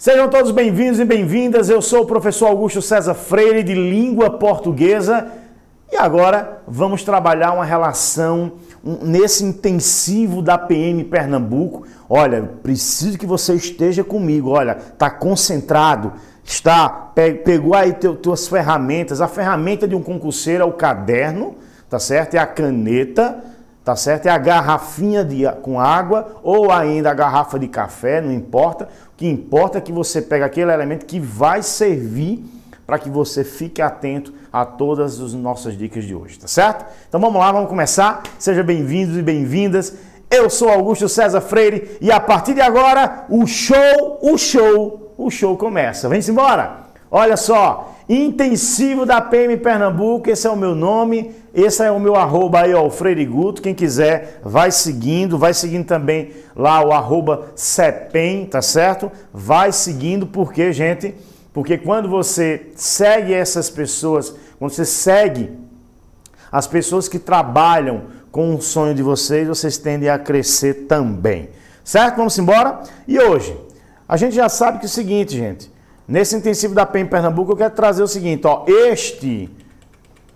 Sejam todos bem-vindos e bem-vindas. Eu sou o professor Augusto César Freire de Língua Portuguesa e agora vamos trabalhar uma relação nesse intensivo da PM Pernambuco. Olha, preciso que você esteja comigo. Olha, está concentrado, está pegou aí teu, tuas ferramentas. A ferramenta de um concurseiro é o caderno, tá certo? É a caneta, tá certo? É a garrafinha de, com água ou ainda a garrafa de café, não importa que importa é que você pega aquele elemento que vai servir para que você fique atento a todas as nossas dicas de hoje, tá certo? Então vamos lá, vamos começar. Sejam bem-vindos e bem-vindas. Eu sou Augusto César Freire e a partir de agora o show, o show, o show começa. Vem-se embora! Olha só, Intensivo da PM Pernambuco, esse é o meu nome, esse é o meu arroba aí, ó, o Freire Guto. Quem quiser, vai seguindo, vai seguindo também lá o arroba CEPEM, tá certo? Vai seguindo, porque, gente, porque quando você segue essas pessoas, quando você segue as pessoas que trabalham com o sonho de vocês, vocês tendem a crescer também. Certo? Vamos embora? E hoje, a gente já sabe que é o seguinte, gente. Nesse intensivo da PEM Pernambuco, eu quero trazer o seguinte, ó, este,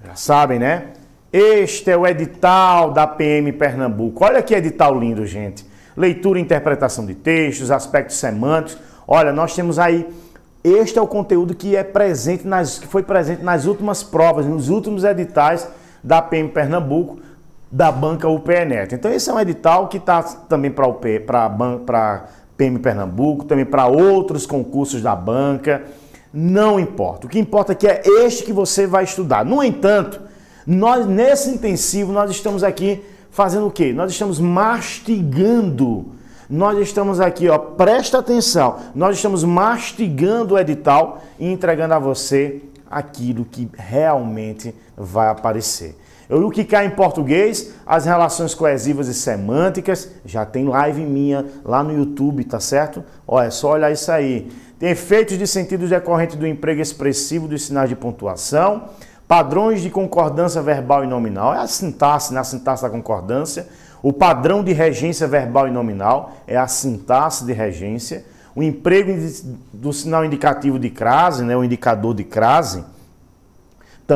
já sabem, né? Este é o edital da PM Pernambuco. Olha que edital lindo, gente. Leitura e interpretação de textos, aspectos semânticos. Olha, nós temos aí este é o conteúdo que é presente nas que foi presente nas últimas provas, nos últimos editais da PM Pernambuco da banca UPNet. Então esse é um edital que está também para para para PM Pernambuco, também para outros concursos da banca. Não importa. O que importa é que é este que você vai estudar. No entanto, nós nesse intensivo nós estamos aqui fazendo o quê? Nós estamos mastigando. Nós estamos aqui, ó, presta atenção. Nós estamos mastigando o edital e entregando a você aquilo que realmente vai aparecer. E o que cai em português? As relações coesivas e semânticas. Já tem live minha lá no YouTube, tá certo? Ó, é só olhar isso aí. Tem efeitos de sentidos decorrentes do emprego expressivo dos sinais de pontuação. Padrões de concordância verbal e nominal. É a sintaxe, na né? sintaxe da concordância. O padrão de regência verbal e nominal é a sintaxe de regência. O emprego do sinal indicativo de crase, né, o indicador de crase,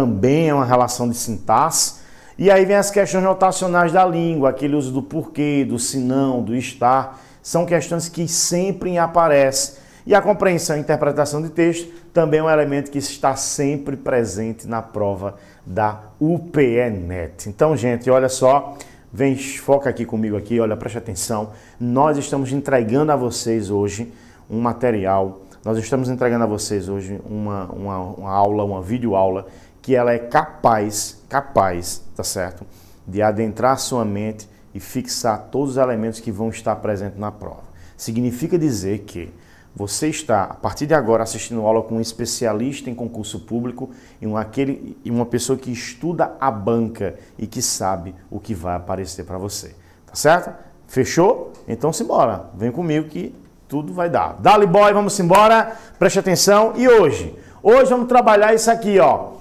também é uma relação de sintaxe. E aí vem as questões notacionais da língua, aquele uso do porquê, do não do estar, são questões que sempre aparecem. E a compreensão e interpretação de texto também é um elemento que está sempre presente na prova da UPENET. Então, gente, olha só, vem, foca aqui comigo aqui, olha, preste atenção. Nós estamos entregando a vocês hoje um material, nós estamos entregando a vocês hoje uma, uma, uma aula, uma videoaula aula que ela é capaz, capaz, tá certo? De adentrar sua mente e fixar todos os elementos que vão estar presentes na prova. Significa dizer que você está, a partir de agora, assistindo aula com um especialista em concurso público e, um, aquele, e uma pessoa que estuda a banca e que sabe o que vai aparecer para você. Tá certo? Fechou? Então simbora. Vem comigo que tudo vai dar. Dali boy, vamos embora. Preste atenção. E hoje? Hoje vamos trabalhar isso aqui, ó.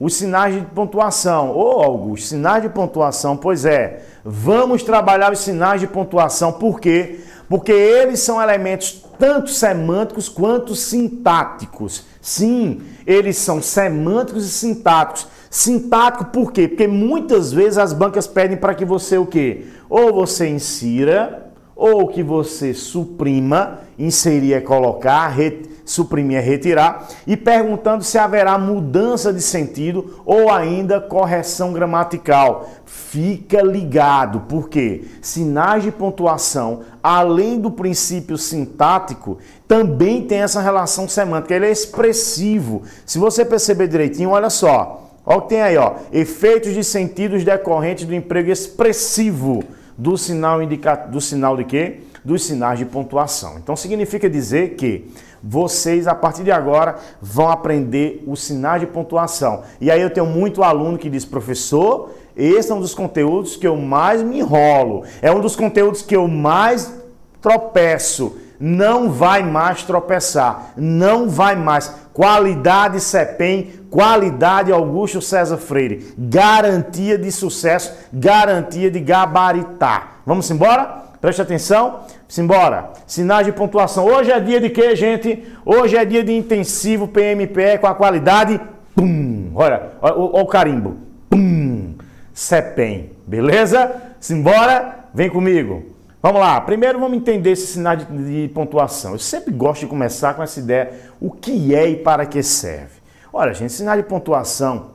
Os sinais de pontuação. Ô, oh, Augusto, sinais de pontuação, pois é. Vamos trabalhar os sinais de pontuação. Por quê? Porque eles são elementos tanto semânticos quanto sintáticos. Sim, eles são semânticos e sintáticos. Sintático por quê? Porque muitas vezes as bancas pedem para que você o quê? Ou você insira, ou que você suprima, inserir é colocar, re suprimir é retirar, e perguntando se haverá mudança de sentido ou ainda correção gramatical. Fica ligado, porque sinais de pontuação, além do princípio sintático, também tem essa relação semântica, ele é expressivo. Se você perceber direitinho, olha só. Olha o que tem aí, ó. Efeitos de sentidos decorrentes do emprego expressivo do sinal indicativo do sinal de quê? dos sinais de pontuação. Então significa dizer que vocês a partir de agora vão aprender os sinais de pontuação. E aí eu tenho muito aluno que diz: "Professor, esse é um dos conteúdos que eu mais me enrolo, é um dos conteúdos que eu mais tropeço". Não vai mais tropeçar, não vai mais. Qualidade CEPEM, qualidade Augusto César Freire, garantia de sucesso, garantia de gabaritar. Vamos embora? Preste atenção, simbora. Sinais de pontuação. Hoje é dia de quê, gente? Hoje é dia de intensivo PMPE com a qualidade. Pum! Olha, olha, olha o carimbo. Pum! CEPEM. Beleza? Simbora? Vem comigo. Vamos lá, primeiro vamos entender esse sinal de, de, pontuação. Eu sempre gosto de começar com essa ideia, o que é e para que serve. Olha, gente, sinal de pontuação,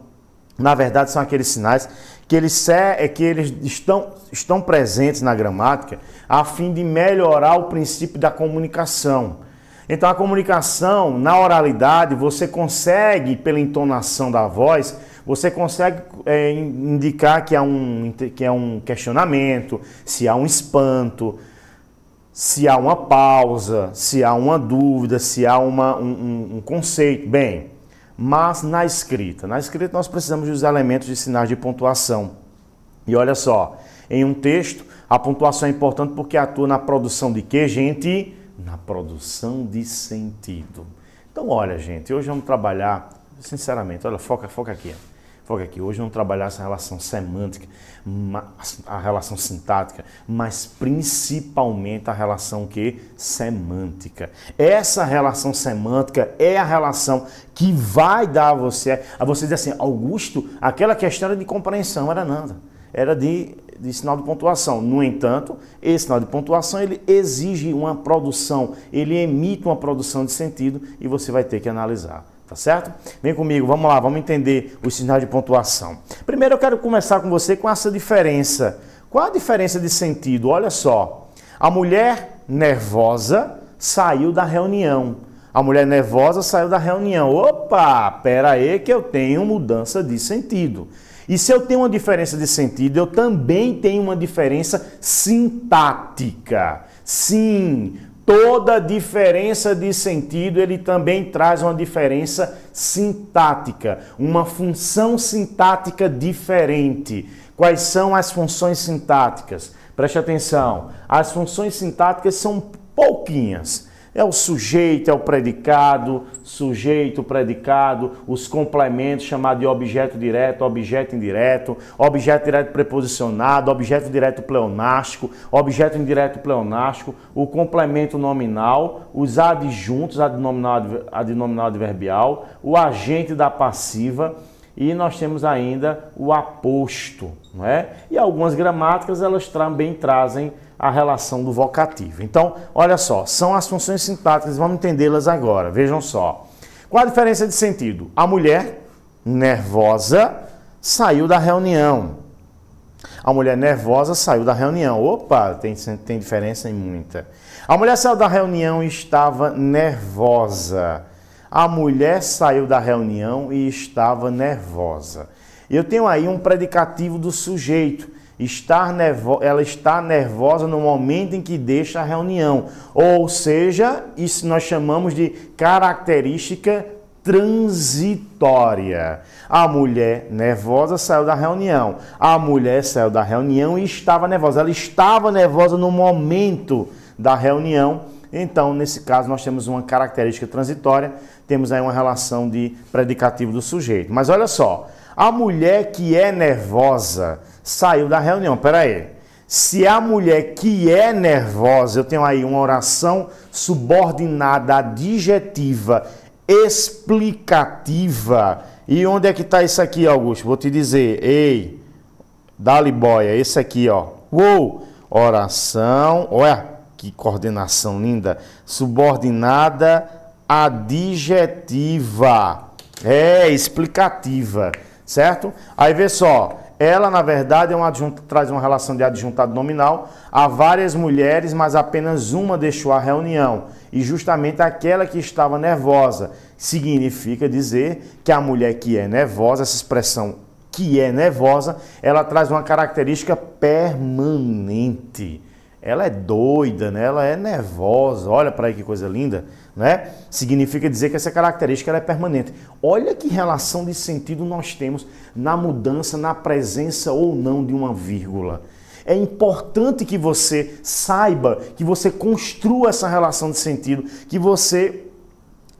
na verdade, são aqueles sinais que eles, é, que eles estão, estão presentes na gramática a fim de melhorar o princípio da comunicação. Então, a comunicação na oralidade, você consegue, pela entonação da voz, você consegue é, indicar que há, um, que um questionamento, se há um espanto, se há uma pausa, se há uma dúvida, se há uma, um, um conceito. Bem, mas na escrita. Na escrita nós precisamos dos elementos de sinais de pontuação. E olha só, em um texto, a pontuação é importante porque atua na produção de quê, gente? Na produção de sentido. Então, olha, gente, hoje vamos trabalhar, sinceramente, olha, foca, foca aqui. Foca aqui, é hoje vamos trabalhar essa relação semântica, a relação sintática, mas principalmente a relação que semântica. Essa relação semântica é a relação que vai dar a você, a você dizer assim, Augusto, aquela questão era de compreensão, era nada, era de, de sinal de pontuação. No entanto, esse sinal de pontuação ele exige uma produção, ele emite uma produção de sentido e você vai ter que analisar tá certo? Vem comigo, vamos lá, vamos entender o sinal de pontuação. Primeiro eu quero começar com você com essa diferença. Qual a diferença de sentido? Olha só, a mulher nervosa saiu da reunião. A mulher nervosa saiu da reunião. Opa, pera aí que eu tenho mudança de sentido. E se eu tenho uma diferença de sentido, eu também tenho uma diferença sintática. Sim, toda diferença de sentido ele também traz uma diferença sintática, uma função sintática diferente. Quais são as funções sintáticas? Preste atenção. As funções sintáticas são pouquinhas. É o sujeito, é o predicado, sujeito, predicado, os complementos, chamados de objeto direto, objeto indireto, objeto direto preposicionado, objeto direto pleonástico, objeto indireto pleonástico, o complemento nominal, os adjuntos, adnominal, adnominal adverbial, o agente da passiva e nós temos ainda o aposto, não é? E algumas gramáticas elas também trazem a relação do vocativo. Então, olha só, são as funções sintáticas, vamos entendê-las agora. Vejam só. Qual a diferença de sentido? A mulher nervosa saiu da reunião. A mulher nervosa saiu da reunião. Opa, tem, tem diferença em muita. A mulher saiu da reunião e estava nervosa. A mulher saiu da reunião e estava nervosa. Eu tenho aí um predicativo do sujeito Estar nervo... Ela está nervosa no momento em que deixa a reunião. Ou seja, isso nós chamamos de característica transitória. A mulher nervosa saiu da reunião. A mulher saiu da reunião e estava nervosa. Ela estava nervosa no momento da reunião. Então, nesse caso, nós temos uma característica transitória, temos aí uma relação de predicativo do sujeito. Mas olha só, a mulher que é nervosa, saiu da reunião. Pera aí. Se a mulher que é nervosa, eu tenho aí uma oração subordinada adjetiva explicativa. E onde é que está isso aqui, Augusto? Vou te dizer. Ei, dali boia, esse aqui, ó. Uou! Oração, olha que coordenação linda. Subordinada adjetiva. É, explicativa, certo? Aí vê só, ela, na verdade, é uma traz uma relação de adjuntado nominal a várias mulheres, mas apenas uma deixou a reunião, e justamente aquela que estava nervosa. Significa dizer que a mulher que é nervosa, essa expressão que é nervosa, ela traz uma característica permanente. Ela é doida, né? ela é nervosa. Olha para aí que coisa linda né? Significa dizer que essa característica é permanente. Olha que relação de sentido nós temos na mudança, na presença ou não de uma vírgula. É importante que você saiba, que você construa essa relação de sentido, que você,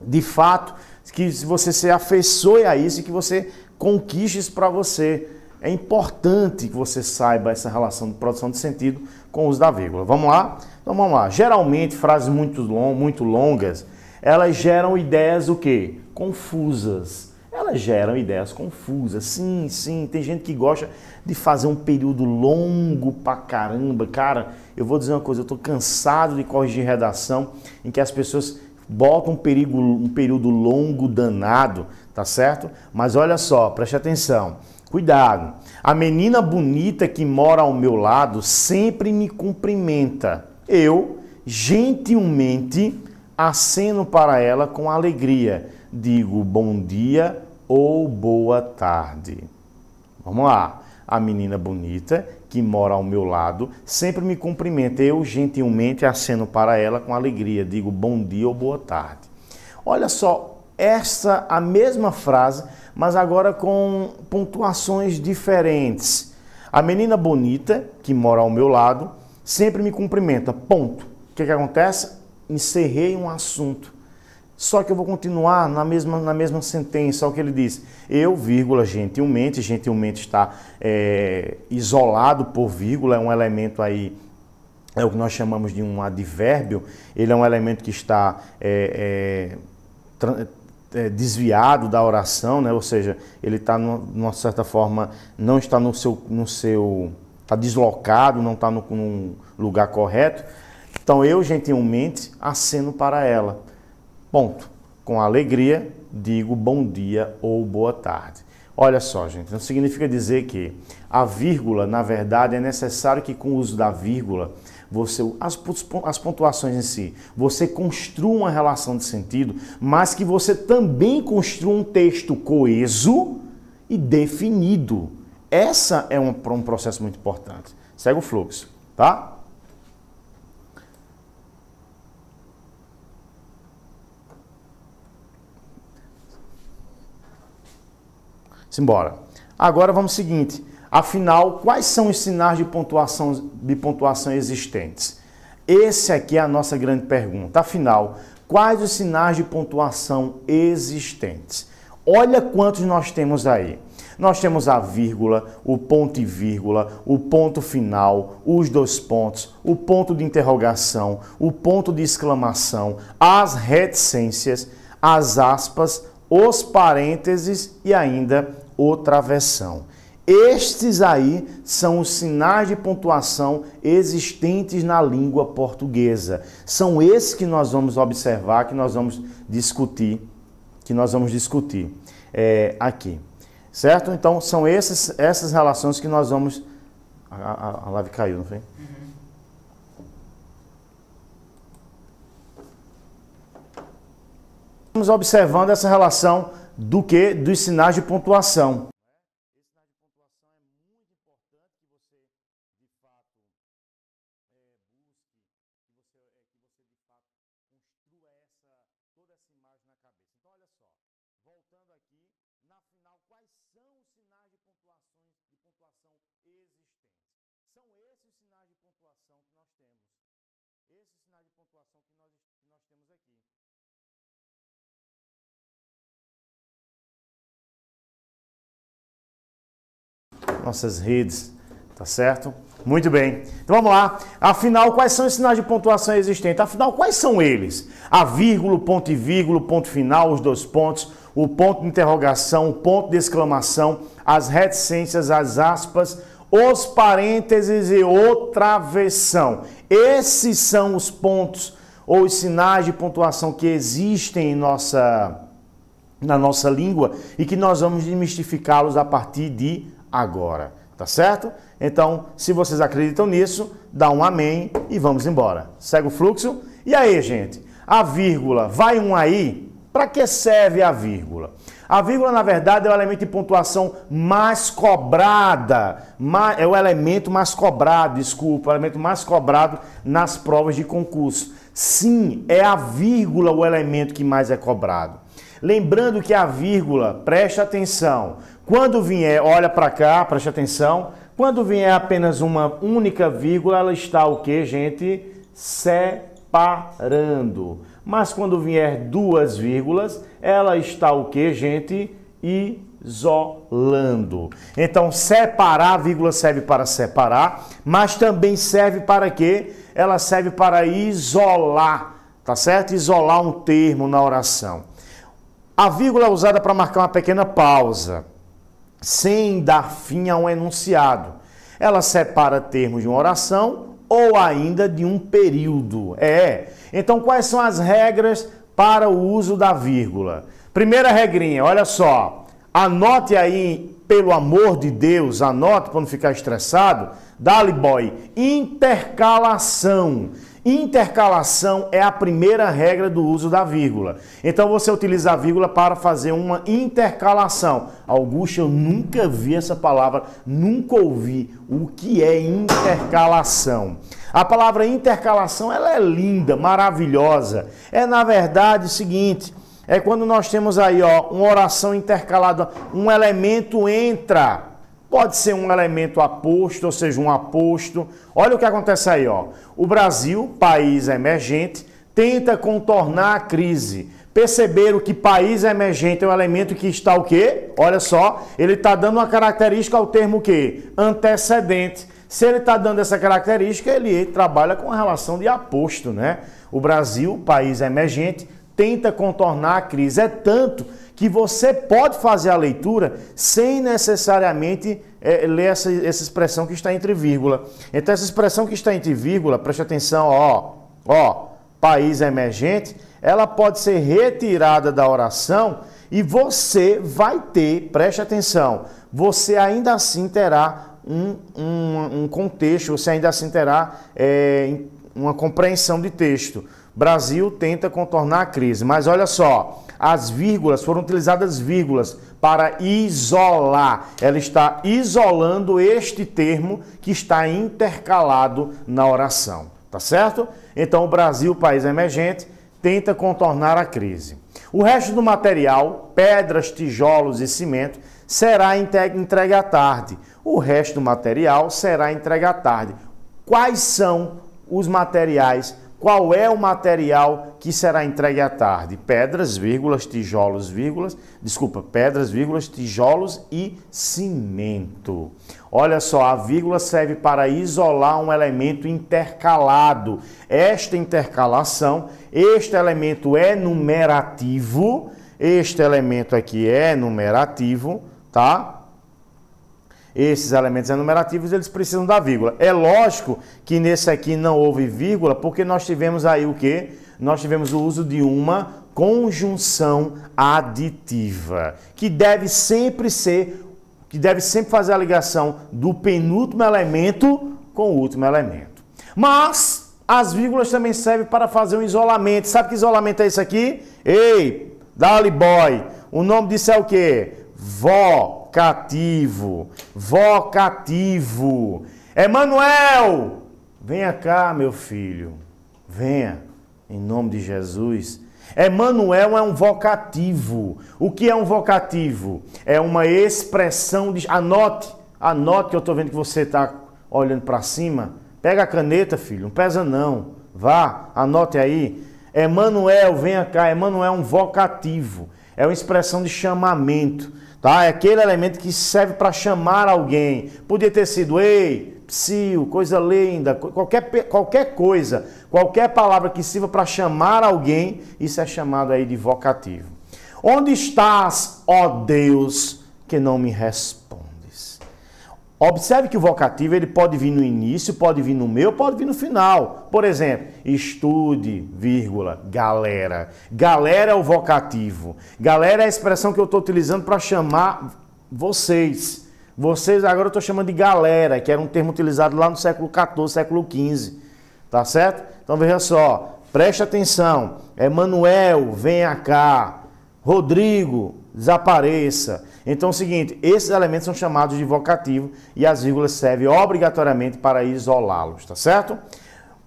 de fato, que você se afeiçoe a isso e que você conquiste isso para você. É importante que você saiba essa relação de produção de sentido com os da vírgula. Vamos lá? Então vamos lá. Geralmente, frases muito, long, muito longas, elas geram ideias o quê? Confusas elas geram ideias confusas. Sim, sim, tem gente que gosta de fazer um período longo pra caramba. Cara, eu vou dizer uma coisa, eu tô cansado de corrigir redação em que as pessoas botam um, perigo, um período longo danado, tá certo? Mas olha só, preste atenção. Cuidado. A menina bonita que mora ao meu lado sempre me cumprimenta. Eu, gentilmente, aceno para ela com alegria. Digo bom dia ou boa tarde. Vamos lá. A menina bonita que mora ao meu lado sempre me cumprimenta. Eu, gentilmente, aceno para ela com alegria. Digo bom dia ou boa tarde. Olha só, essa a mesma frase mas agora com pontuações diferentes. A menina bonita, que mora ao meu lado, sempre me cumprimenta. Ponto. O que, que acontece? Encerrei um assunto. Só que eu vou continuar na mesma, na mesma sentença, é o que ele diz. Eu, vírgula, gentilmente, gentilmente está é, isolado por vírgula, é um elemento aí é o que nós chamamos de um advérbio, ele é um elemento que está é, é, é, desviado da oração, né? ou seja, ele está, de uma certa forma, não está no seu. No seu está deslocado, não está no, no lugar correto. Então eu gentilmente aceno para ela. Ponto. Com alegria digo bom dia ou boa tarde. Olha só, gente, não significa dizer que a vírgula, na verdade, é necessário que com o uso da vírgula você as, as pontuações em si, você construa uma relação de sentido, mas que você também construa um texto coeso e definido. Essa é um, um processo muito importante. Segue o fluxo, tá? Simbora. Agora vamos ao seguinte. Afinal, quais são os sinais de pontuação, de pontuação existentes? Essa aqui é a nossa grande pergunta. Afinal, quais os sinais de pontuação existentes? Olha quantos nós temos aí. Nós temos a vírgula, o ponto e vírgula, o ponto final, os dois pontos, o ponto de interrogação, o ponto de exclamação, as reticências, as aspas, os parênteses e ainda o travessão. Estes aí são os sinais de pontuação existentes na língua portuguesa. São esses que nós vamos observar, que nós vamos discutir, que nós vamos discutir é, aqui, certo? Então são esses, essas relações que nós vamos. A, a, a live caiu, não foi? Uhum. Estamos observando essa relação do que dos sinais de pontuação. situação que nós, que nós temos aqui. Nossas redes, tá certo? Muito bem. Então vamos lá. Afinal, quais são os sinais de pontuação existentes? Afinal, quais são eles? A vírgula, ponto e vírgula, ponto final, os dois pontos, o ponto de interrogação, o ponto de exclamação, as reticências, as aspas, os parênteses e o travessão. Esses são os pontos ou os sinais de pontuação que existem em nossa, na nossa língua e que nós vamos demistificá-los a partir de agora, tá certo? Então, se vocês acreditam nisso, dá um amém e vamos embora. Segue o fluxo. E aí, gente? A vírgula, vai um aí? Para que serve a vírgula? A vírgula, na verdade, é o elemento de pontuação mais cobrada, mais, é o elemento mais cobrado, desculpa, o elemento mais cobrado nas provas de concurso. Sim, é a vírgula o elemento que mais é cobrado. Lembrando que a vírgula, preste atenção, quando vier, olha para cá, preste atenção, quando vier apenas uma única vírgula, ela está o que, gente? Separando. Mas quando vier duas vírgulas, ela está o que, gente? Isolando. Então, separar, a vírgula serve para separar, mas também serve para quê? Ela serve para isolar, tá certo? Isolar um termo na oração. A vírgula é usada para marcar uma pequena pausa, sem dar fim a um enunciado. Ela separa termos de uma oração ou ainda de um período. É. Então, quais são as regras para o uso da vírgula? Primeira regrinha, olha só. Anote aí, pelo amor de Deus, anote para não ficar estressado. Dali boy, intercalação. Intercalação é a primeira regra do uso da vírgula. Então você utiliza a vírgula para fazer uma intercalação. Augusto, eu nunca vi essa palavra, nunca ouvi o que é intercalação. A palavra intercalação ela é linda, maravilhosa. É na verdade o seguinte, é quando nós temos aí ó, uma oração intercalada, um elemento entra Pode ser um elemento aposto, ou seja, um aposto. Olha o que acontece aí, ó. O Brasil, país emergente, tenta contornar a crise. Perceberam que país emergente é um elemento que está o quê? Olha só, ele está dando uma característica ao termo que? Antecedente. Se ele está dando essa característica, ele trabalha com relação de aposto, né? O Brasil, país emergente, tenta contornar a crise. É tanto que você pode fazer a leitura sem necessariamente é, ler essa, essa expressão que está entre vírgula. Então, essa expressão que está entre vírgula, preste atenção, ó, ó, país emergente, ela pode ser retirada da oração e você vai ter, preste atenção, você ainda assim terá um, um, um contexto, você ainda assim terá é, uma compreensão de texto. Brasil tenta contornar a crise, mas olha só, as vírgulas, foram utilizadas vírgulas para isolar. Ela está isolando este termo que está intercalado na oração, tá certo? Então o Brasil, país emergente, tenta contornar a crise. O resto do material, pedras, tijolos e cimento, será entregue à tarde. O resto do material será entregue à tarde. Quais são os materiais qual é o material que será entregue à tarde? Pedras, vírgulas, tijolos, vírgulas, desculpa, pedras, vírgulas, tijolos e cimento. Olha só, a vírgula serve para isolar um elemento intercalado. Esta intercalação, este elemento é numerativo, este elemento aqui é numerativo, tá? esses elementos enumerativos, eles precisam da vírgula. É lógico que nesse aqui não houve vírgula, porque nós tivemos aí o quê? Nós tivemos o uso de uma conjunção aditiva, que deve sempre ser, que deve sempre fazer a ligação do penúltimo elemento com o último elemento. Mas as vírgulas também servem para fazer um isolamento. Sabe que isolamento é isso aqui? Ei, dali boy. O nome disso é o quê? Vó, vocativo, vocativo. Emanuel, venha cá, meu filho. Venha em nome de Jesus. Emanuel é um vocativo. O que é um vocativo? É uma expressão de anote, anote que eu estou vendo que você está olhando para cima. Pega a caneta, filho, não pesa não. Vá, anote aí. Emanuel, venha cá. Emanuel é um vocativo. É uma expressão de chamamento, tá? É aquele elemento que serve para chamar alguém. Podia ter sido ei, psiu, coisa linda, qualquer, qualquer coisa, qualquer palavra que sirva para chamar alguém, isso é chamado aí de vocativo. Onde estás, ó Deus, que não me responde? Observe que o vocativo ele pode vir no início, pode vir no meio, pode vir no final. Por exemplo, estude, vírgula, galera. Galera é o vocativo. Galera é a expressão que eu estou utilizando para chamar vocês. Vocês agora eu estou chamando de galera, que era um termo utilizado lá no século XIV, século XV. Tá certo? Então veja só, preste atenção. Emanuel, venha cá. Rodrigo, desapareça. Então é o seguinte, esses elementos são chamados de vocativo e as vírgulas servem obrigatoriamente para isolá-los, tá certo?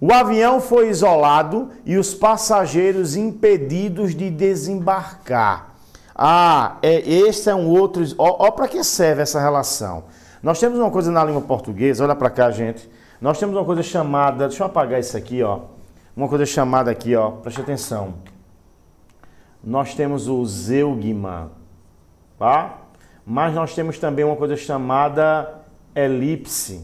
O avião foi isolado e os passageiros impedidos de desembarcar. Ah, é, esse é um outro... Ó, ó para que serve essa relação. Nós temos uma coisa na língua portuguesa, olha para cá, gente. Nós temos uma coisa chamada... Deixa eu apagar isso aqui, ó. Uma coisa chamada aqui, ó. Preste atenção. Nós temos o zeugma, tá? mas nós temos também uma coisa chamada elipse.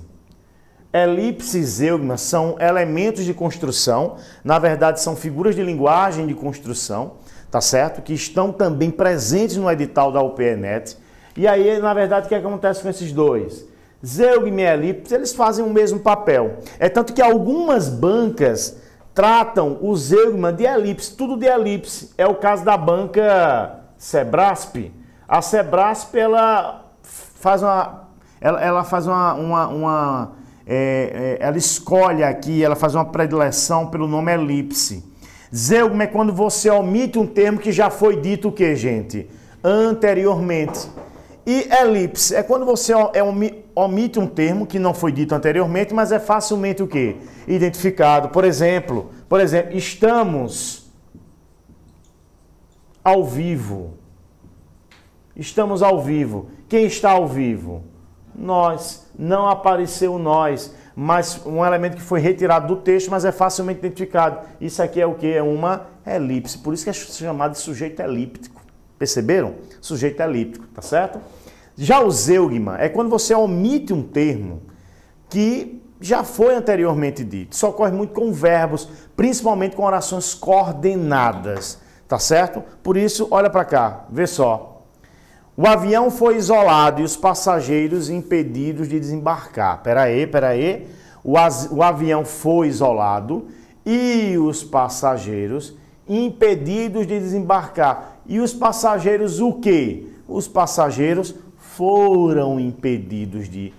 e zeugma são elementos de construção, na verdade são figuras de linguagem de construção, tá certo? Que estão também presentes no edital da UPNet. E aí, na verdade, o que acontece com esses dois? Zeugma e elipse, eles fazem o mesmo papel. É tanto que algumas bancas tratam o zeugma de elipse, tudo de elipse. É o caso da banca Sebrasp, a Sebrasp, ela faz uma... Ela, ela faz uma... uma, uma é, é, ela escolhe aqui, ela faz uma predileção pelo nome elipse. Zeugma é quando você omite um termo que já foi dito o que, gente? Anteriormente. E elipse é quando você é omite um termo que não foi dito anteriormente, mas é facilmente o que? Identificado. Por exemplo, por exemplo, estamos ao vivo. Estamos ao vivo. Quem está ao vivo? Nós. Não apareceu nós, mas um elemento que foi retirado do texto, mas é facilmente identificado. Isso aqui é o que? É uma elipse. Por isso que é chamado de sujeito elíptico. Perceberam? Sujeito elíptico, tá certo? Já o zeugma é quando você omite um termo que já foi anteriormente dito. Isso ocorre muito com verbos, principalmente com orações coordenadas, tá certo? Por isso, olha para cá, vê só. O avião foi isolado e os passageiros impedidos de desembarcar. Peraí, peraí. O, o avião foi isolado e os passageiros impedidos de desembarcar. E os passageiros o quê? Os passageiros foram impedidos de,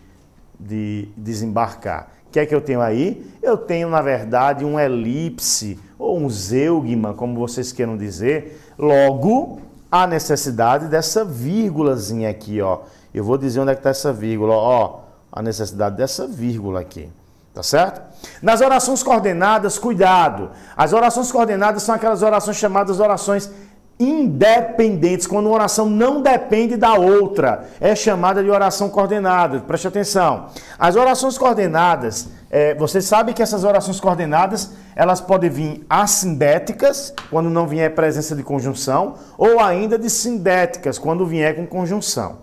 de desembarcar. O que é que eu tenho aí? Eu tenho, na verdade, um elipse ou um zeugma, como vocês queiram dizer. Logo, a necessidade dessa vírgulazinha aqui, ó. Eu vou dizer onde é que está essa vírgula, ó. A necessidade dessa vírgula aqui, tá certo? Nas orações coordenadas, cuidado. As orações coordenadas são aquelas orações chamadas orações independentes, quando uma oração não depende da outra, é chamada de oração coordenada. Preste atenção. As orações coordenadas é, você sabe que essas orações coordenadas, elas podem vir assindéticas, quando não vier presença de conjunção, ou ainda de sindéticas, quando vier com conjunção.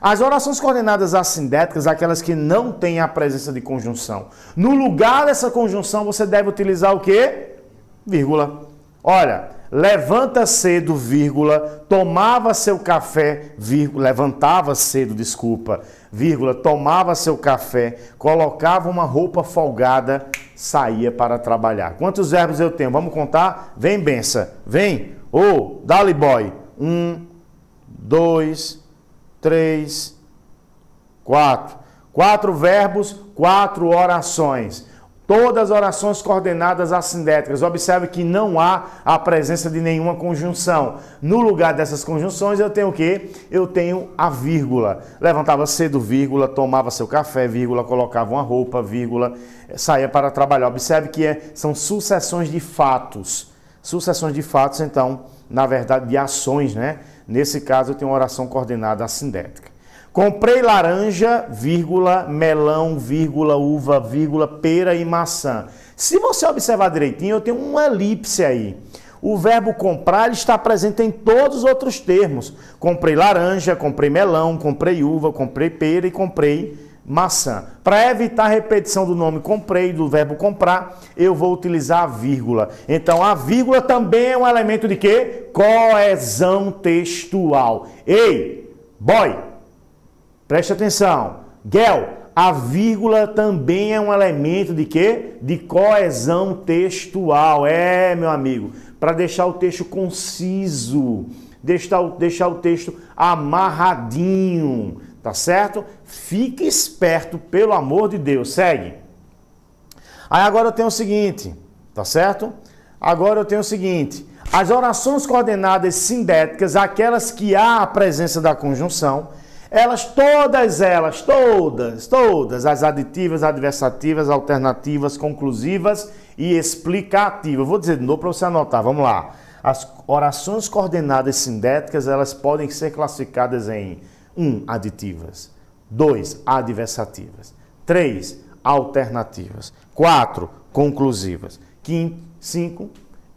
As orações coordenadas assindéticas, aquelas que não têm a presença de conjunção. No lugar dessa conjunção, você deve utilizar o quê? Vírgula. Olha, levanta cedo, vírgula, tomava seu café, vírgula, levantava cedo, desculpa vírgula, tomava seu café, colocava uma roupa folgada, saía para trabalhar. Quantos verbos eu tenho? Vamos contar? Vem, benção. Vem. Ô, oh, dali boy. Um, dois, três, quatro. Quatro verbos, quatro orações. Todas orações coordenadas assimétricas. Observe que não há a presença de nenhuma conjunção. No lugar dessas conjunções, eu tenho o quê? Eu tenho a vírgula. Levantava cedo, vírgula, tomava seu café, vírgula, colocava uma roupa, vírgula, eh, saía para trabalhar. Observe que é, são sucessões de fatos. Sucessões de fatos, então, na verdade, de ações, né? Nesse caso, eu tenho uma oração coordenada assimétrica. Comprei laranja, vírgula, melão, vírgula, uva, vírgula, pera e maçã. Se você observar direitinho, eu tenho uma elipse aí. O verbo comprar está presente em todos os outros termos. Comprei laranja, comprei melão, comprei uva, comprei pera e comprei maçã. Para evitar a repetição do nome comprei, do verbo comprar, eu vou utilizar a vírgula. Então, a vírgula também é um elemento de quê? Coesão textual. Ei, boy! Preste atenção. Gel, a vírgula também é um elemento de quê? De coesão textual. É, meu amigo, para deixar o texto conciso, deixar, deixar o texto amarradinho, tá certo? Fique esperto, pelo amor de Deus. Segue. Aí agora eu tenho o seguinte, tá certo? Agora eu tenho o seguinte. As orações coordenadas sintéticas, aquelas que há a presença da conjunção, elas, todas elas, todas, todas as aditivas, adversativas, alternativas, conclusivas e explicativas. vou dizer de novo para você anotar, vamos lá. As orações coordenadas sindéticas, elas podem ser classificadas em 1. Um, aditivas. 2. Adversativas. 3. Alternativas. 4. Conclusivas. 5.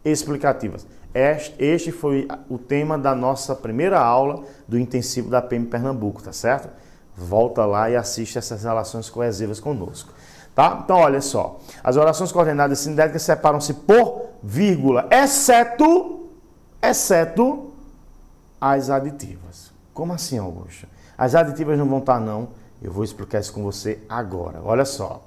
Explicativas. Este foi o tema da nossa primeira aula do intensivo da PM Pernambuco, tá certo? Volta lá e assiste essas relações coesivas conosco. Tá? Então, olha só. As orações coordenadas sintéticas separam-se por vírgula, exceto, exceto as aditivas. Como assim, Augusto? As aditivas não vão estar, não. Eu vou explicar isso com você agora. Olha só.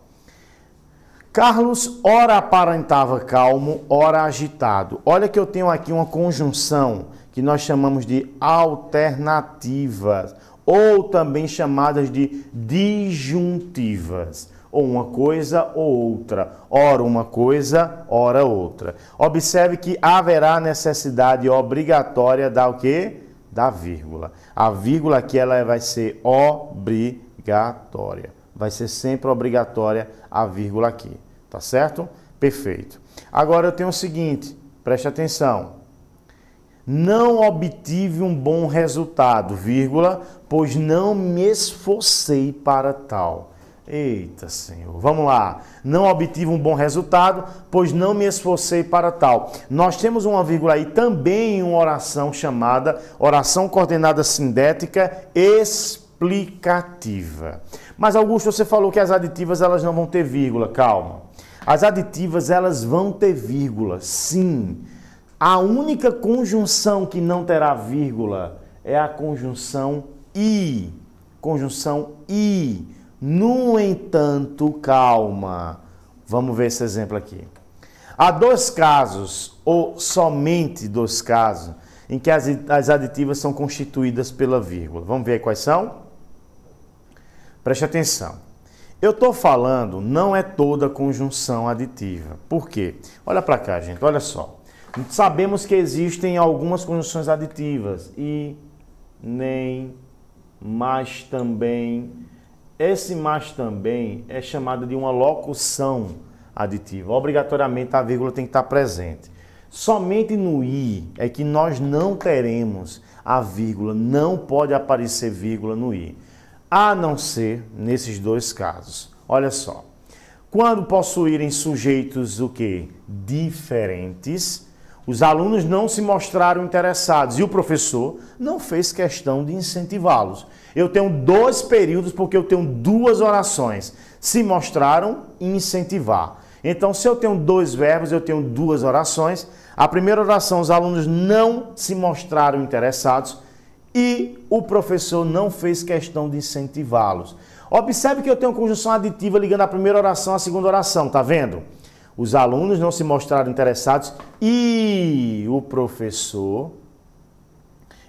Carlos ora aparentava calmo, ora agitado. Olha que eu tenho aqui uma conjunção que nós chamamos de alternativas, ou também chamadas de disjuntivas, ou uma coisa ou outra, ora uma coisa, ora outra. Observe que haverá necessidade obrigatória da o quê? Da vírgula. A vírgula aqui ela vai ser obrigatória vai ser sempre obrigatória a vírgula aqui, tá certo? Perfeito. Agora eu tenho o seguinte, preste atenção. Não obtive um bom resultado, vírgula, pois não me esforcei para tal. Eita, Senhor. Vamos lá. Não obtive um bom resultado, pois não me esforcei para tal. Nós temos uma vírgula aí também em uma oração chamada oração coordenada sindética espiritual explicativa. Mas Augusto, você falou que as aditivas elas não vão ter vírgula, calma. As aditivas elas vão ter vírgula, sim. A única conjunção que não terá vírgula é a conjunção i. Conjunção i. No entanto, calma. Vamos ver esse exemplo aqui. Há dois casos, ou somente dois casos, em que as aditivas são constituídas pela vírgula. Vamos ver quais são? Preste atenção. Eu estou falando, não é toda conjunção aditiva. Por quê? Olha para cá, gente, olha só. Sabemos que existem algumas conjunções aditivas. E, nem, mas também. Esse mas também é chamado de uma locução aditiva. Obrigatoriamente a vírgula tem que estar presente. Somente no i é que nós não teremos a vírgula, não pode aparecer vírgula no i a não ser nesses dois casos. Olha só. Quando possuírem sujeitos o que Diferentes, os alunos não se mostraram interessados e o professor não fez questão de incentivá-los. Eu tenho dois períodos porque eu tenho duas orações. Se mostraram, incentivar. Então, se eu tenho dois verbos, eu tenho duas orações. A primeira oração, os alunos não se mostraram interessados e o professor não fez questão de incentivá-los. Observe que eu tenho conjunção aditiva ligando a primeira oração à segunda oração, tá vendo? Os alunos não se mostraram interessados e o professor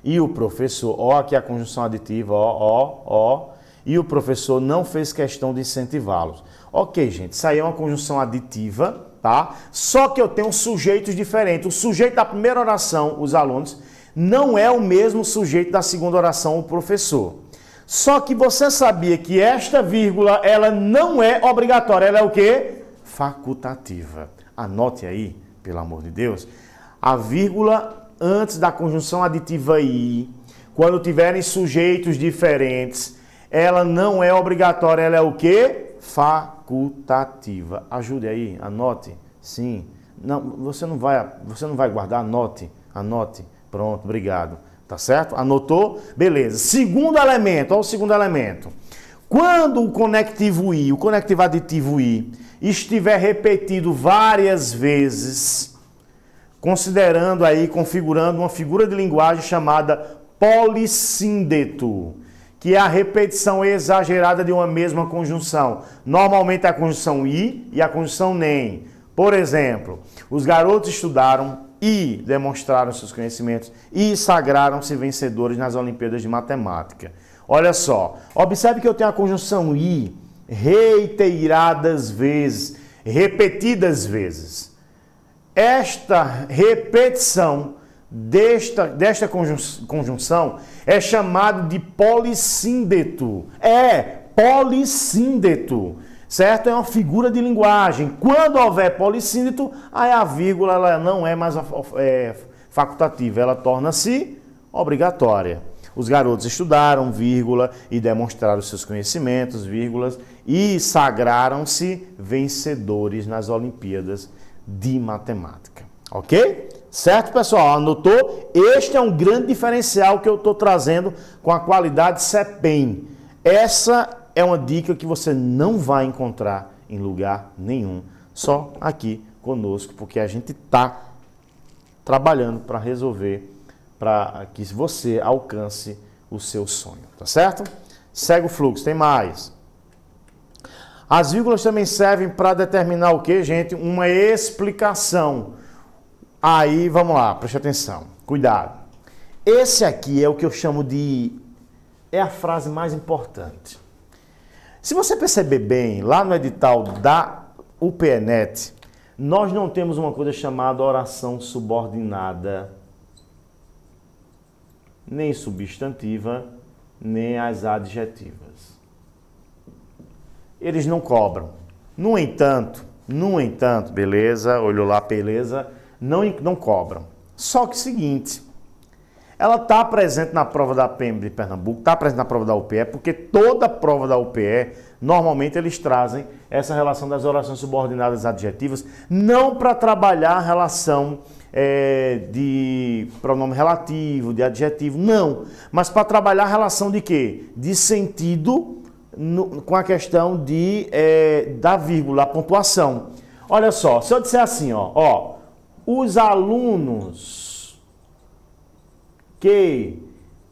e o professor, ó aqui a conjunção aditiva, ó, ó, ó, e o professor não fez questão de incentivá-los. Ok, gente, isso aí é uma conjunção aditiva, tá? Só que eu tenho sujeitos diferentes. O sujeito da primeira oração, os alunos, não é o mesmo sujeito da segunda oração, o professor. Só que você sabia que esta vírgula, ela não é obrigatória, ela é o quê? Facultativa. Anote aí, pelo amor de Deus, a vírgula antes da conjunção aditiva i, quando tiverem sujeitos diferentes, ela não é obrigatória, ela é o quê? Facultativa. Ajude aí, anote. Sim. Não, você não vai, você não vai guardar, anote, anote. Pronto, obrigado. Tá certo? Anotou? Beleza. Segundo elemento, olha o segundo elemento. Quando o conectivo I, o conectivo aditivo I, estiver repetido várias vezes, considerando aí, configurando uma figura de linguagem chamada polissíndeto, que é a repetição exagerada de uma mesma conjunção. Normalmente é a conjunção I e a conjunção NEM. Por exemplo, os garotos estudaram e demonstraram seus conhecimentos e sagraram-se vencedores nas Olimpíadas de Matemática. Olha só, observe que eu tenho a conjunção i reiteradas vezes, repetidas vezes. Esta repetição desta, desta conjunção é chamado de polissíndeto. É, polissíndeto certo? É uma figura de linguagem. Quando houver polissíndito, aí a vírgula ela não é mais é, facultativa, ela torna-se obrigatória. Os garotos estudaram, vírgula, e demonstraram seus conhecimentos, vírgulas, e sagraram-se vencedores nas Olimpíadas de Matemática. Ok? Certo, pessoal? Anotou? Este é um grande diferencial que eu estou trazendo com a qualidade CEPEM. Essa é uma dica que você não vai encontrar em lugar nenhum, só aqui conosco, porque a gente está trabalhando para resolver, para que você alcance o seu sonho, tá certo? Segue o fluxo, tem mais. As vírgulas também servem para determinar o que, gente? Uma explicação. Aí, vamos lá, preste atenção, cuidado. Esse aqui é o que eu chamo de. é a frase mais importante. Se você perceber bem, lá no edital da UPNet, nós não temos uma coisa chamada oração subordinada, nem substantiva, nem as adjetivas. Eles não cobram. No entanto, no entanto, beleza, olhou lá, beleza, não, não cobram. Só que é seguinte, ela está presente na prova da PM de Pernambuco, está presente na prova da UPE, porque toda prova da UPE, normalmente eles trazem essa relação das orações subordinadas adjetivas, não para trabalhar a relação é, de pronome relativo, de adjetivo, não, mas para trabalhar a relação de quê? De sentido no, com a questão de, é, da vírgula, a pontuação. Olha só, se eu disser assim, ó, ó os alunos que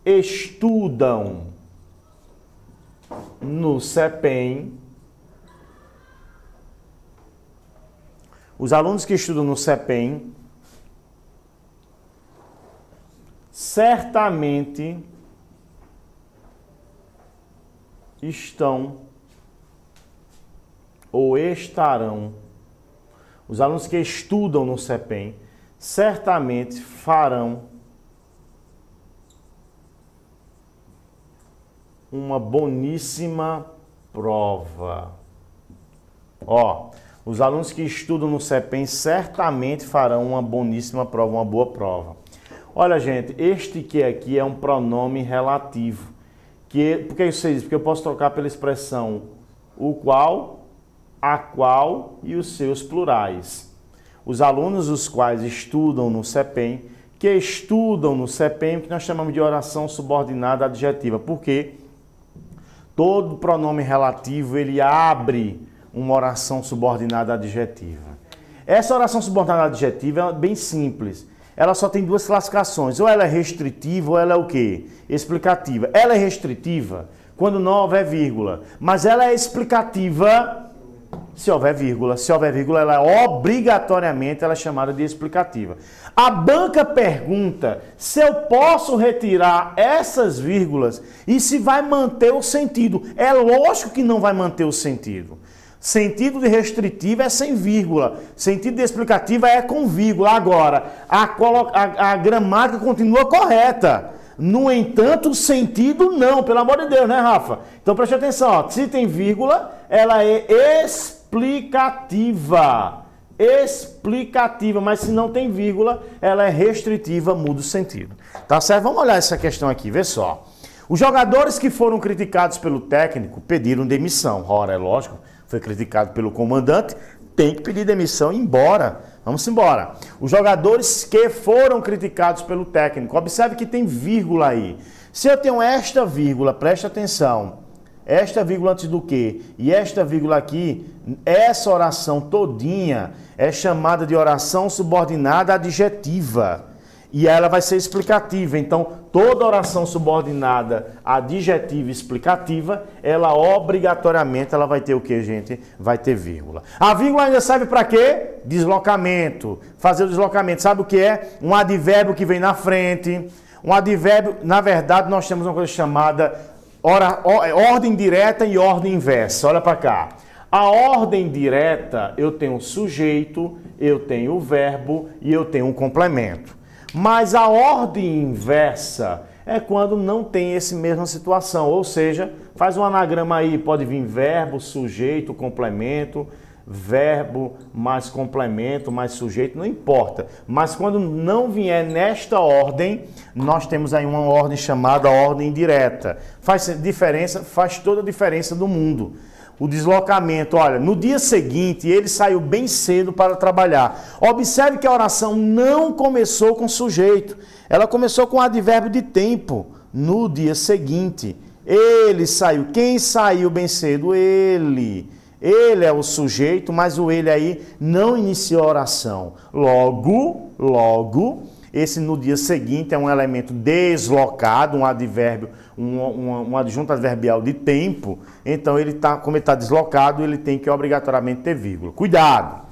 estudam no CEPEM, os alunos que estudam no CEPEM, certamente estão ou estarão, os alunos que estudam no CEPEM, certamente farão uma boníssima prova. Ó, os alunos que estudam no CEPEM certamente farão uma boníssima prova, uma boa prova. Olha, gente, este que é aqui é um pronome relativo. Que, por que isso Porque eu posso trocar pela expressão o qual, a qual e os seus plurais. Os alunos os quais estudam no CEPEM, que estudam no CEPEM, que nós chamamos de oração subordinada adjetiva. Por quê? Porque Todo pronome relativo ele abre uma oração subordinada adjetiva. Essa oração subordinada adjetiva é bem simples. Ela só tem duas classificações. Ou ela é restritiva ou ela é o quê? Explicativa. Ela é restritiva quando não houver vírgula, mas ela é explicativa se houver vírgula. Se houver vírgula, ela é obrigatoriamente ela é chamada de explicativa. A banca pergunta se eu posso retirar essas vírgulas e se vai manter o sentido. É lógico que não vai manter o sentido. Sentido de restritivo é sem vírgula. Sentido de explicativa é com vírgula. Agora, a, a, a gramática continua correta. No entanto, o sentido não, pelo amor de Deus, né, Rafa? Então preste atenção, ó. se tem vírgula, ela é explicativa explicativa. Explicativa, mas se não tem vírgula, ela é restritiva, muda o sentido. Tá certo? Vamos olhar essa questão aqui, vê só. Os jogadores que foram criticados pelo técnico pediram demissão. Ora, é lógico, foi criticado pelo comandante, tem que pedir demissão e embora. Vamos embora. Os jogadores que foram criticados pelo técnico, observe que tem vírgula aí. Se eu tenho esta vírgula, preste atenção esta vírgula antes do que e esta vírgula aqui, essa oração todinha é chamada de oração subordinada adjetiva. E ela vai ser explicativa. Então, toda oração subordinada adjetiva explicativa, ela obrigatoriamente ela vai ter o que, gente? Vai ter vírgula. A vírgula ainda serve para quê? Deslocamento. Fazer o deslocamento. Sabe o que é? Um advérbio que vem na frente. Um advérbio, na verdade, nós temos uma coisa chamada Ora, é ordem direta e ordem inversa. Olha para cá. A ordem direta, eu tenho sujeito, eu tenho verbo e eu tenho um complemento. Mas a ordem inversa é quando não tem essa mesma situação, ou seja, faz um anagrama aí, pode vir verbo, sujeito, complemento, verbo, mais complemento, mais sujeito, não importa. Mas quando não vier nesta ordem, nós temos aí uma ordem chamada ordem direta. Faz diferença, faz toda a diferença do mundo. O deslocamento, olha, no dia seguinte ele saiu bem cedo para trabalhar. Observe que a oração não começou com sujeito, ela começou com advérbio de tempo, no dia seguinte. Ele saiu. Quem saiu bem cedo? Ele. Ele é o sujeito, mas o ele aí não iniciou a oração. Logo, logo, esse no dia seguinte é um elemento deslocado, um advérbio, um, um, um adjunto adverbial de tempo. Então, ele tá, como ele está deslocado, ele tem que obrigatoriamente ter vírgula. Cuidado!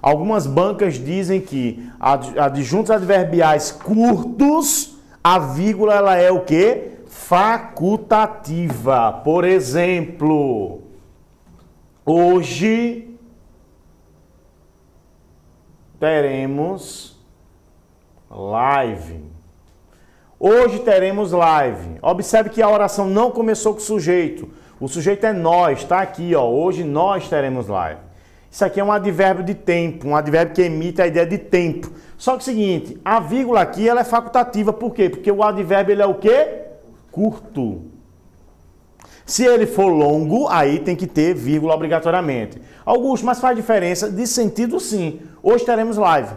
Algumas bancas dizem que adjuntos adverbiais curtos, a vírgula ela é o que? Facultativa. Por exemplo, Hoje teremos live. Hoje teremos live. Observe que a oração não começou com o sujeito. O sujeito é nós, está aqui, ó. Hoje nós teremos live. Isso aqui é um advérbio de tempo, um advérbio que emite a ideia de tempo. Só que é o seguinte, a vírgula aqui ela é facultativa, por quê? Porque o advérbio ele é o quê? Curto. Se ele for longo, aí tem que ter vírgula obrigatoriamente. Augusto, mas faz diferença? De sentido, sim. Hoje teremos live.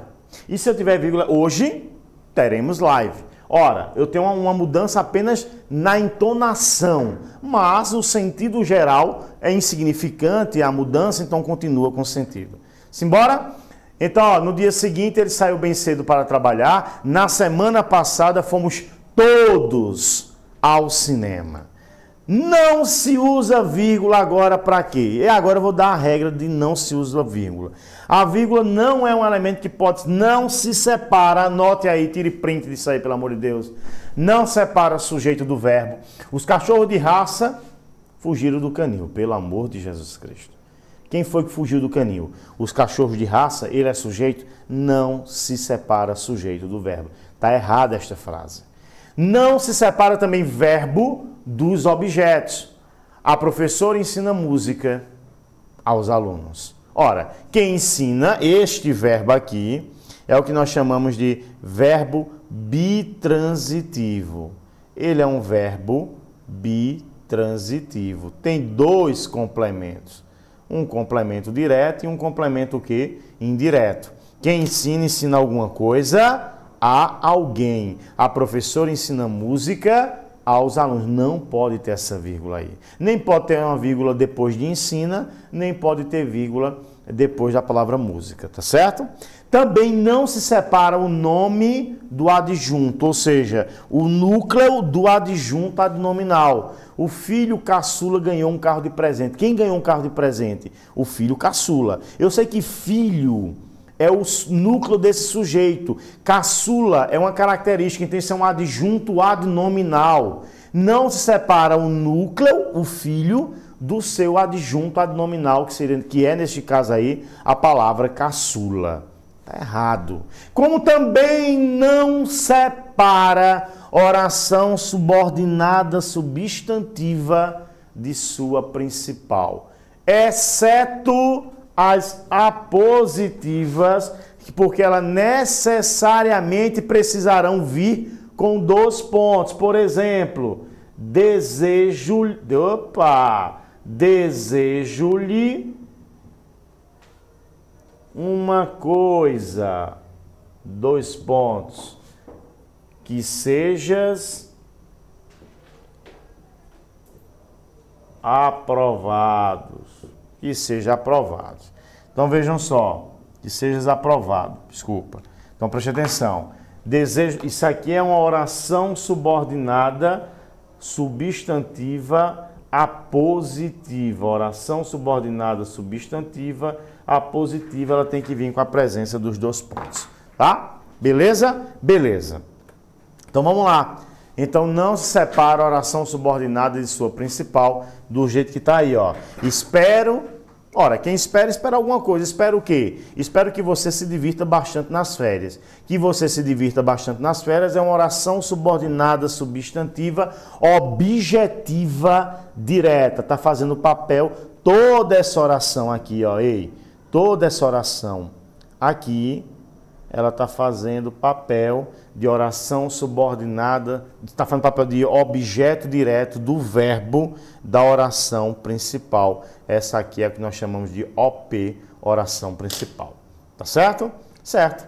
E se eu tiver vírgula hoje, teremos live. Ora, eu tenho uma mudança apenas na entonação, mas o sentido geral é insignificante a mudança, então continua com o sentido. Simbora? Então, ó, no dia seguinte ele saiu bem cedo para trabalhar. Na semana passada fomos todos ao cinema. Não se usa vírgula agora para quê? E agora eu vou dar a regra de não se usa vírgula. A vírgula não é um elemento que pode, não se separa, anote aí, tire print disso aí, pelo amor de Deus. Não separa sujeito do verbo. Os cachorros de raça fugiram do canil, pelo amor de Jesus Cristo. Quem foi que fugiu do canil? Os cachorros de raça, ele é sujeito, não se separa sujeito do verbo. Está errada esta frase. Não se separa também verbo dos objetos. A professora ensina música aos alunos. Ora, quem ensina este verbo aqui é o que nós chamamos de verbo bitransitivo. Ele é um verbo bitransitivo. Tem dois complementos. Um complemento direto e um complemento o quê? indireto. Quem ensina, ensina alguma coisa a alguém. A professora ensina música aos alunos. Não pode ter essa vírgula aí. Nem pode ter uma vírgula depois de ensina, nem pode ter vírgula depois da palavra música, tá certo? Também não se separa o nome do adjunto, ou seja, o núcleo do adjunto adnominal. O filho caçula ganhou um carro de presente. Quem ganhou um carro de presente? O filho caçula. Eu sei que filho é o núcleo desse sujeito. Caçula é uma característica, então isso é um adjunto adnominal. Não se separa o núcleo, o filho, do seu adjunto adnominal, que, seria, que é, neste caso aí, a palavra caçula. Está errado. Como também não separa oração subordinada substantiva de sua principal, exceto as apositivas, porque elas necessariamente precisarão vir com dois pontos. Por exemplo, desejo, opa, desejo-lhe uma coisa, dois pontos, que sejas aprovados e seja aprovado. Então vejam só, que sejas aprovado, desculpa. Então preste atenção. Desejo, isso aqui é uma oração subordinada substantiva apositiva. positiva. Oração subordinada substantiva apositiva. positiva, ela tem que vir com a presença dos dois pontos, tá? Beleza? Beleza. Então vamos lá. Então não se separa a oração subordinada de sua principal do jeito que está aí, ó. Espero. Ora, quem espera, espera alguma coisa. Espero o quê? Espero que você se divirta bastante nas férias. Que você se divirta bastante nas férias é uma oração subordinada, substantiva, objetiva, direta. Está fazendo papel toda essa oração aqui, ó. Ei, toda essa oração aqui, ela está fazendo papel de oração subordinada, está falando papel de objeto direto do verbo da oração principal. Essa aqui é o que nós chamamos de OP, oração principal. Tá certo? Certo.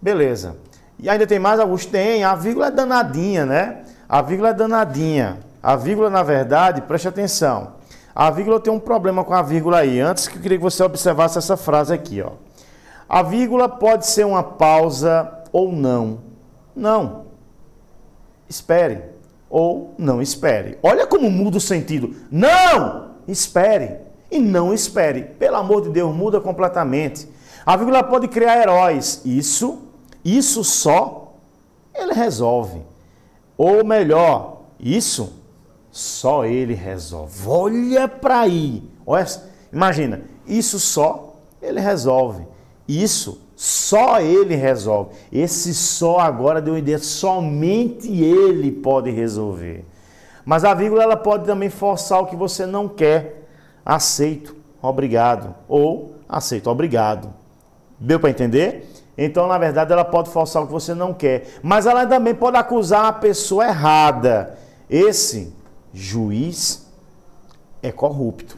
Beleza. E ainda tem mais alguns? Tem. A vírgula é danadinha, né? A vírgula é danadinha. A vírgula, na verdade, preste atenção. A vírgula tem um problema com a vírgula aí. Antes que eu queria que você observasse essa frase aqui, ó. A vírgula pode ser uma pausa ou não. Não. Espere. Ou não espere. Olha como muda o sentido. Não! Espere. E não espere. Pelo amor de Deus, muda completamente. A vírgula pode criar heróis. Isso, isso só, ele resolve. Ou melhor, isso só ele resolve. Olha para aí. Olha, imagina, isso só ele resolve. Isso só ele resolve. Esse só agora deu uma ideia, somente ele pode resolver. Mas a vírgula ela pode também forçar o que você não quer. Aceito, obrigado. Ou aceito, obrigado. Deu para entender? Então, na verdade, ela pode forçar o que você não quer. Mas ela também pode acusar a pessoa errada. Esse juiz é corrupto.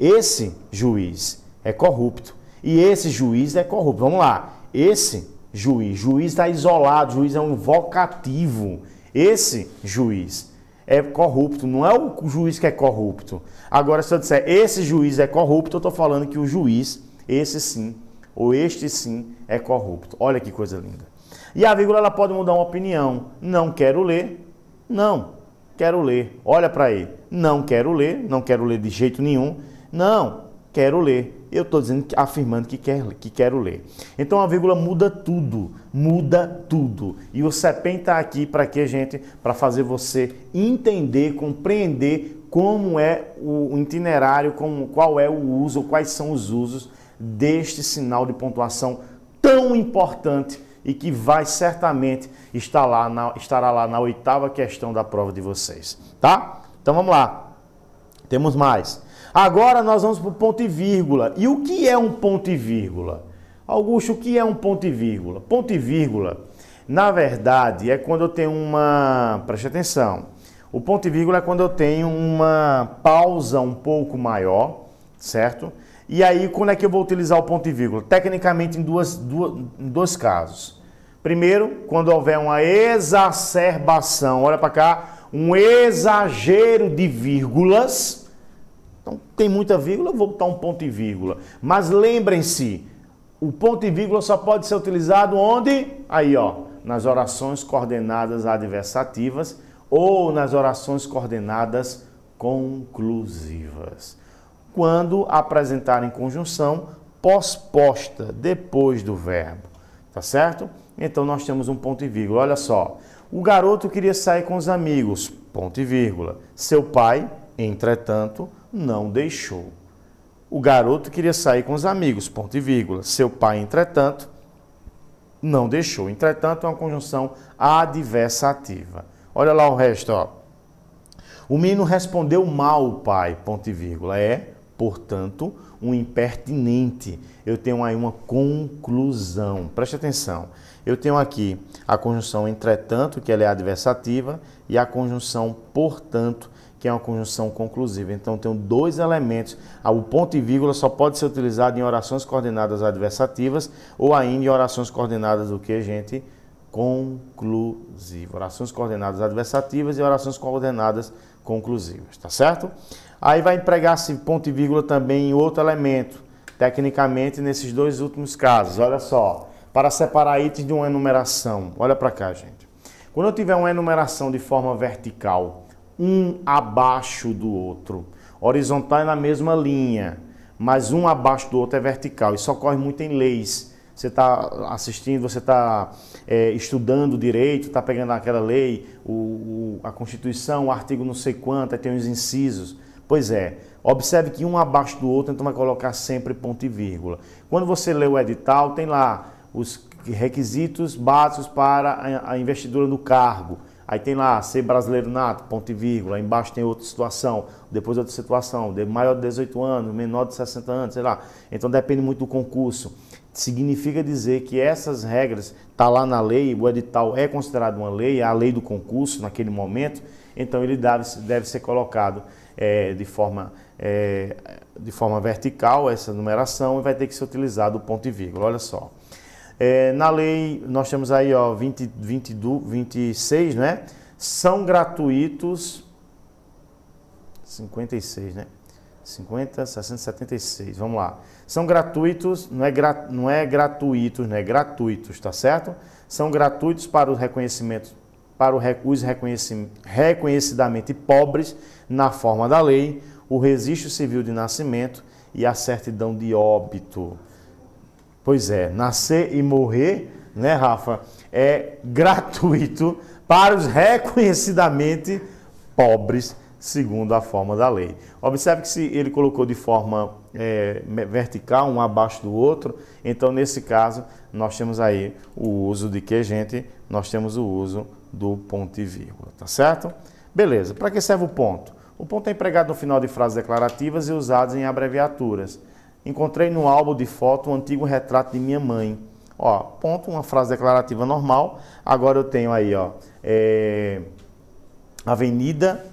Esse juiz é corrupto. E esse juiz é corrupto. Vamos lá. Esse juiz, juiz está isolado, juiz é um vocativo. Esse juiz é corrupto, não é o juiz que é corrupto. Agora, se eu disser esse juiz é corrupto, eu estou falando que o juiz, esse sim, ou este sim, é corrupto. Olha que coisa linda. E a vírgula ela pode mudar uma opinião. Não quero ler, não quero ler. Olha para ele. Não quero ler, não quero ler de jeito nenhum. Não, quero ler eu estou dizendo, afirmando que, quer, que quero ler. Então a vírgula muda tudo, muda tudo. E o CEPEN está aqui para que, gente? Para fazer você entender, compreender como é o itinerário, como, qual é o uso, quais são os usos deste sinal de pontuação tão importante e que vai certamente estar lá na, estará lá na oitava questão da prova de vocês, tá? Então vamos lá. Temos mais. Agora nós vamos para o ponto e vírgula. E o que é um ponto e vírgula? Augusto, o que é um ponto e vírgula? Ponto e vírgula, na verdade, é quando eu tenho uma. Preste atenção. O ponto e vírgula é quando eu tenho uma pausa um pouco maior, certo? E aí, quando é que eu vou utilizar o ponto e vírgula? Tecnicamente, em, duas, duas, em dois casos. Primeiro, quando houver uma exacerbação, olha para cá, um exagero de vírgulas então, tem muita vírgula, vou botar um ponto e vírgula. Mas lembrem-se, o ponto e vírgula só pode ser utilizado onde? Aí, ó, nas orações coordenadas adversativas ou nas orações coordenadas conclusivas. Quando apresentarem conjunção posposta depois do verbo, tá certo? Então nós temos um ponto e vírgula. Olha só, o garoto queria sair com os amigos, ponto e vírgula. Seu pai, entretanto, não deixou. O garoto queria sair com os amigos, ponto e vírgula. Seu pai, entretanto, não deixou. Entretanto, é uma conjunção adversativa. Olha lá o resto, ó. O menino respondeu mal o pai, ponto e vírgula. É, portanto, um impertinente. Eu tenho aí uma conclusão. Preste atenção. Eu tenho aqui a conjunção entretanto, que ela é adversativa, e a conjunção portanto, que é uma conjunção conclusiva. Então, tem dois elementos. Ah, o ponto e vírgula só pode ser utilizado em orações coordenadas adversativas ou ainda em orações coordenadas do que, gente? Conclusiva. Orações coordenadas adversativas e orações coordenadas conclusivas, tá certo? Aí vai empregar esse ponto e vírgula também em outro elemento, tecnicamente nesses dois últimos casos. Olha só, para separar itens de uma enumeração. Olha para cá, gente. Quando eu tiver uma enumeração de forma vertical, um abaixo do outro. Horizontal é na mesma linha, mas um abaixo do outro é vertical. Isso ocorre muito em leis. Você está assistindo, você está é, estudando direito, está pegando aquela lei, o, o, a Constituição, o artigo não sei quanto, aí tem os incisos. Pois é, observe que um abaixo do outro, então vai colocar sempre ponto e vírgula. Quando você lê o edital, tem lá os requisitos básicos para a investidura do cargo. Aí tem lá, ser brasileiro nato, ponto e vírgula, aí embaixo tem outra situação, depois outra situação, de maior de 18 anos, menor de 60 anos, sei lá. Então depende muito do concurso. Significa dizer que essas regras tá lá na lei, o edital é considerado uma lei, é a lei do concurso naquele momento, então ele deve, deve ser colocado é, de, forma, é, de forma vertical essa numeração e vai ter que ser utilizado o ponto e vírgula. Olha só. É, na lei, nós temos aí, ó, 20, 20, 26, né? São gratuitos. 56, né? 50, 60, 76. Vamos lá. São gratuitos, não é, gra, não é gratuitos, né? Gratuitos, tá certo? São gratuitos para o reconhecimento para os reconhecidamente pobres na forma da lei, o registro civil de nascimento e a certidão de óbito. Pois é, nascer e morrer, né, Rafa, é gratuito para os reconhecidamente pobres, segundo a forma da lei. Observe que se ele colocou de forma é, vertical, um abaixo do outro, então nesse caso nós temos aí o uso de que, gente? Nós temos o uso do ponto e vírgula, tá certo? Beleza, para que serve o ponto? O ponto é empregado no final de frases declarativas e usado em abreviaturas. Encontrei no álbum de foto um antigo retrato de minha mãe. Ó, ponto, uma frase declarativa normal. Agora eu tenho aí, ó, é, Avenida,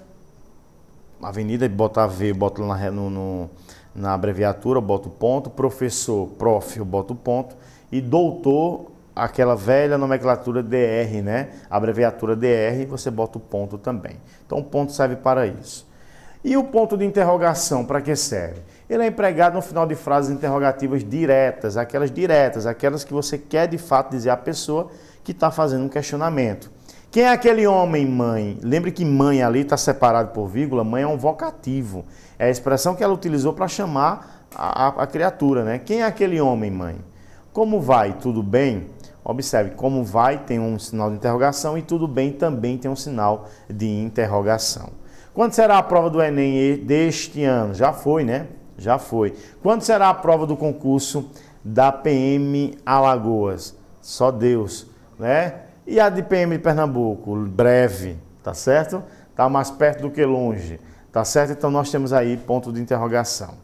Avenida, bota V, bota na, no, no, na abreviatura, ponto, professor, prof, eu boto ponto, e doutor, aquela velha nomenclatura DR, né? Abreviatura DR, você bota o ponto também. Então o ponto serve para isso. E o ponto de interrogação, para que serve? Ele é empregado no final de frases interrogativas diretas, aquelas diretas, aquelas que você quer de fato dizer à pessoa que está fazendo um questionamento. Quem é aquele homem, mãe? Lembre que mãe ali está separado por vírgula, mãe é um vocativo. É a expressão que ela utilizou para chamar a, a, a, criatura, né? Quem é aquele homem, mãe? Como vai? Tudo bem? Observe, como vai tem um sinal de interrogação e tudo bem também tem um sinal de interrogação. Quando será a prova do Enem deste ano? Já foi, né? Já foi. Quando será a prova do concurso da PM Alagoas? Só Deus, né? E a de PM de Pernambuco? Breve, tá certo? Tá mais perto do que longe, tá certo? Então nós temos aí ponto de interrogação.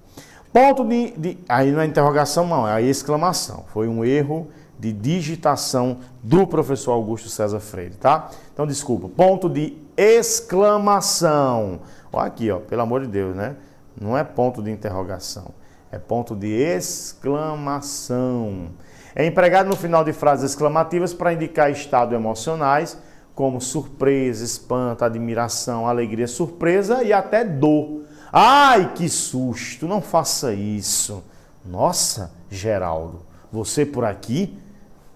Ponto de, de aí não é interrogação não, é, é exclamação. Foi um erro de digitação do professor Augusto César Freire, tá? Então desculpa, ponto de exclamação. Olha aqui, ó, pelo amor de Deus, né? Não é ponto de interrogação, é ponto de exclamação. É empregado no final de frases exclamativas para indicar estados emocionais, como surpresa, espanto, admiração, alegria, surpresa e até dor. Ai, que susto! Não faça isso. Nossa, Geraldo, você por aqui?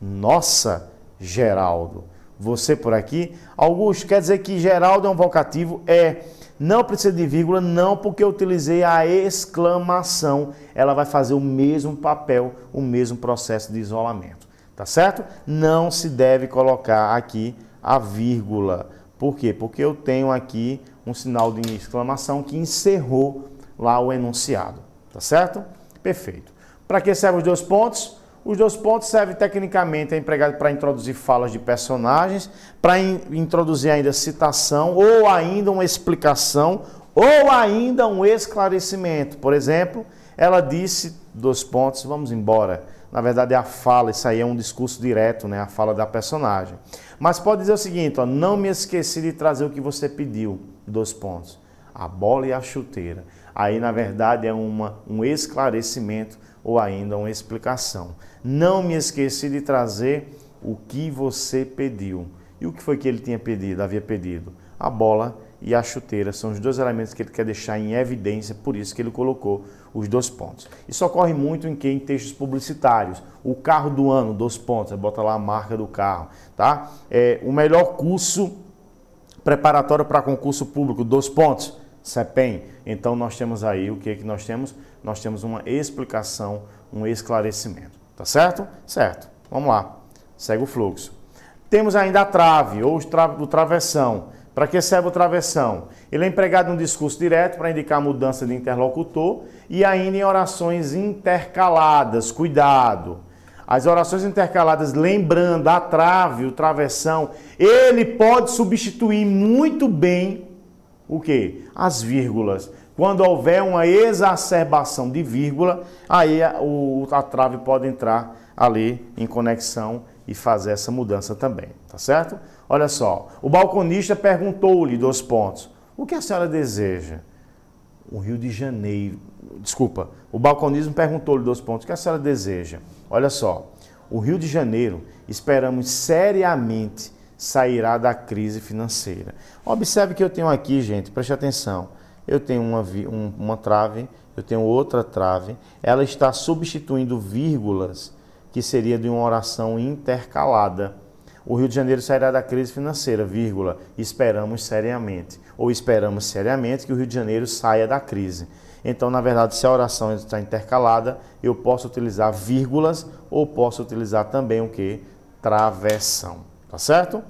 Nossa, Geraldo, você por aqui? Augusto, quer dizer que Geraldo é um vocativo? É. Não precisa de vírgula, não, porque eu utilizei a exclamação. Ela vai fazer o mesmo papel, o mesmo processo de isolamento. Tá certo? Não se deve colocar aqui a vírgula. Por quê? Porque eu tenho aqui um sinal de exclamação que encerrou lá o enunciado. Tá certo? Perfeito. Para que servem os dois pontos? Os dois pontos servem tecnicamente, é empregado para introduzir falas de personagens, para in introduzir ainda citação, ou ainda uma explicação, ou ainda um esclarecimento. Por exemplo, ela disse, dois pontos, vamos embora. Na verdade é a fala, isso aí é um discurso direto, né? a fala da personagem. Mas pode dizer o seguinte, ó, não me esqueci de trazer o que você pediu, dois pontos. A bola e a chuteira. Aí, na verdade, é uma, um esclarecimento ou ainda uma explicação. Não me esqueci de trazer o que você pediu. E o que foi que ele tinha pedido, havia pedido? A bola e a chuteira são os dois elementos que ele quer deixar em evidência, por isso que ele colocou os dois pontos. Isso ocorre muito em textos publicitários, o carro do ano, dois pontos, bota lá a marca do carro, tá? É, o melhor curso preparatório para concurso público, dois pontos, CEPEM. Então nós temos aí o que é que nós temos? nós temos uma explicação, um esclarecimento. Tá certo? Certo. Vamos lá. Segue o fluxo. Temos ainda a trave ou o travessão. Para que serve o travessão? Ele é empregado em um discurso direto para indicar mudança de interlocutor e ainda em orações intercaladas. Cuidado! As orações intercaladas, lembrando a trave, o travessão, ele pode substituir muito bem o que? As vírgulas. Quando houver uma exacerbação de vírgula, aí a, o, a trave pode entrar ali em conexão e fazer essa mudança também, tá certo? Olha só, o balconista perguntou-lhe dois pontos. O que a senhora deseja? O Rio de Janeiro. Desculpa, o balconismo perguntou-lhe dois pontos. O que a senhora deseja? Olha só, o Rio de Janeiro, esperamos seriamente, sairá da crise financeira. Observe que eu tenho aqui, gente, preste atenção eu tenho uma, um, uma trave, eu tenho outra trave. Ela está substituindo vírgulas, que seria de uma oração intercalada. O Rio de Janeiro sairá da crise financeira, vírgula, esperamos seriamente. Ou esperamos seriamente que o Rio de Janeiro saia da crise. Então, na verdade, se a oração está intercalada, eu posso utilizar vírgulas ou posso utilizar também o que? Travessão. Tá certo?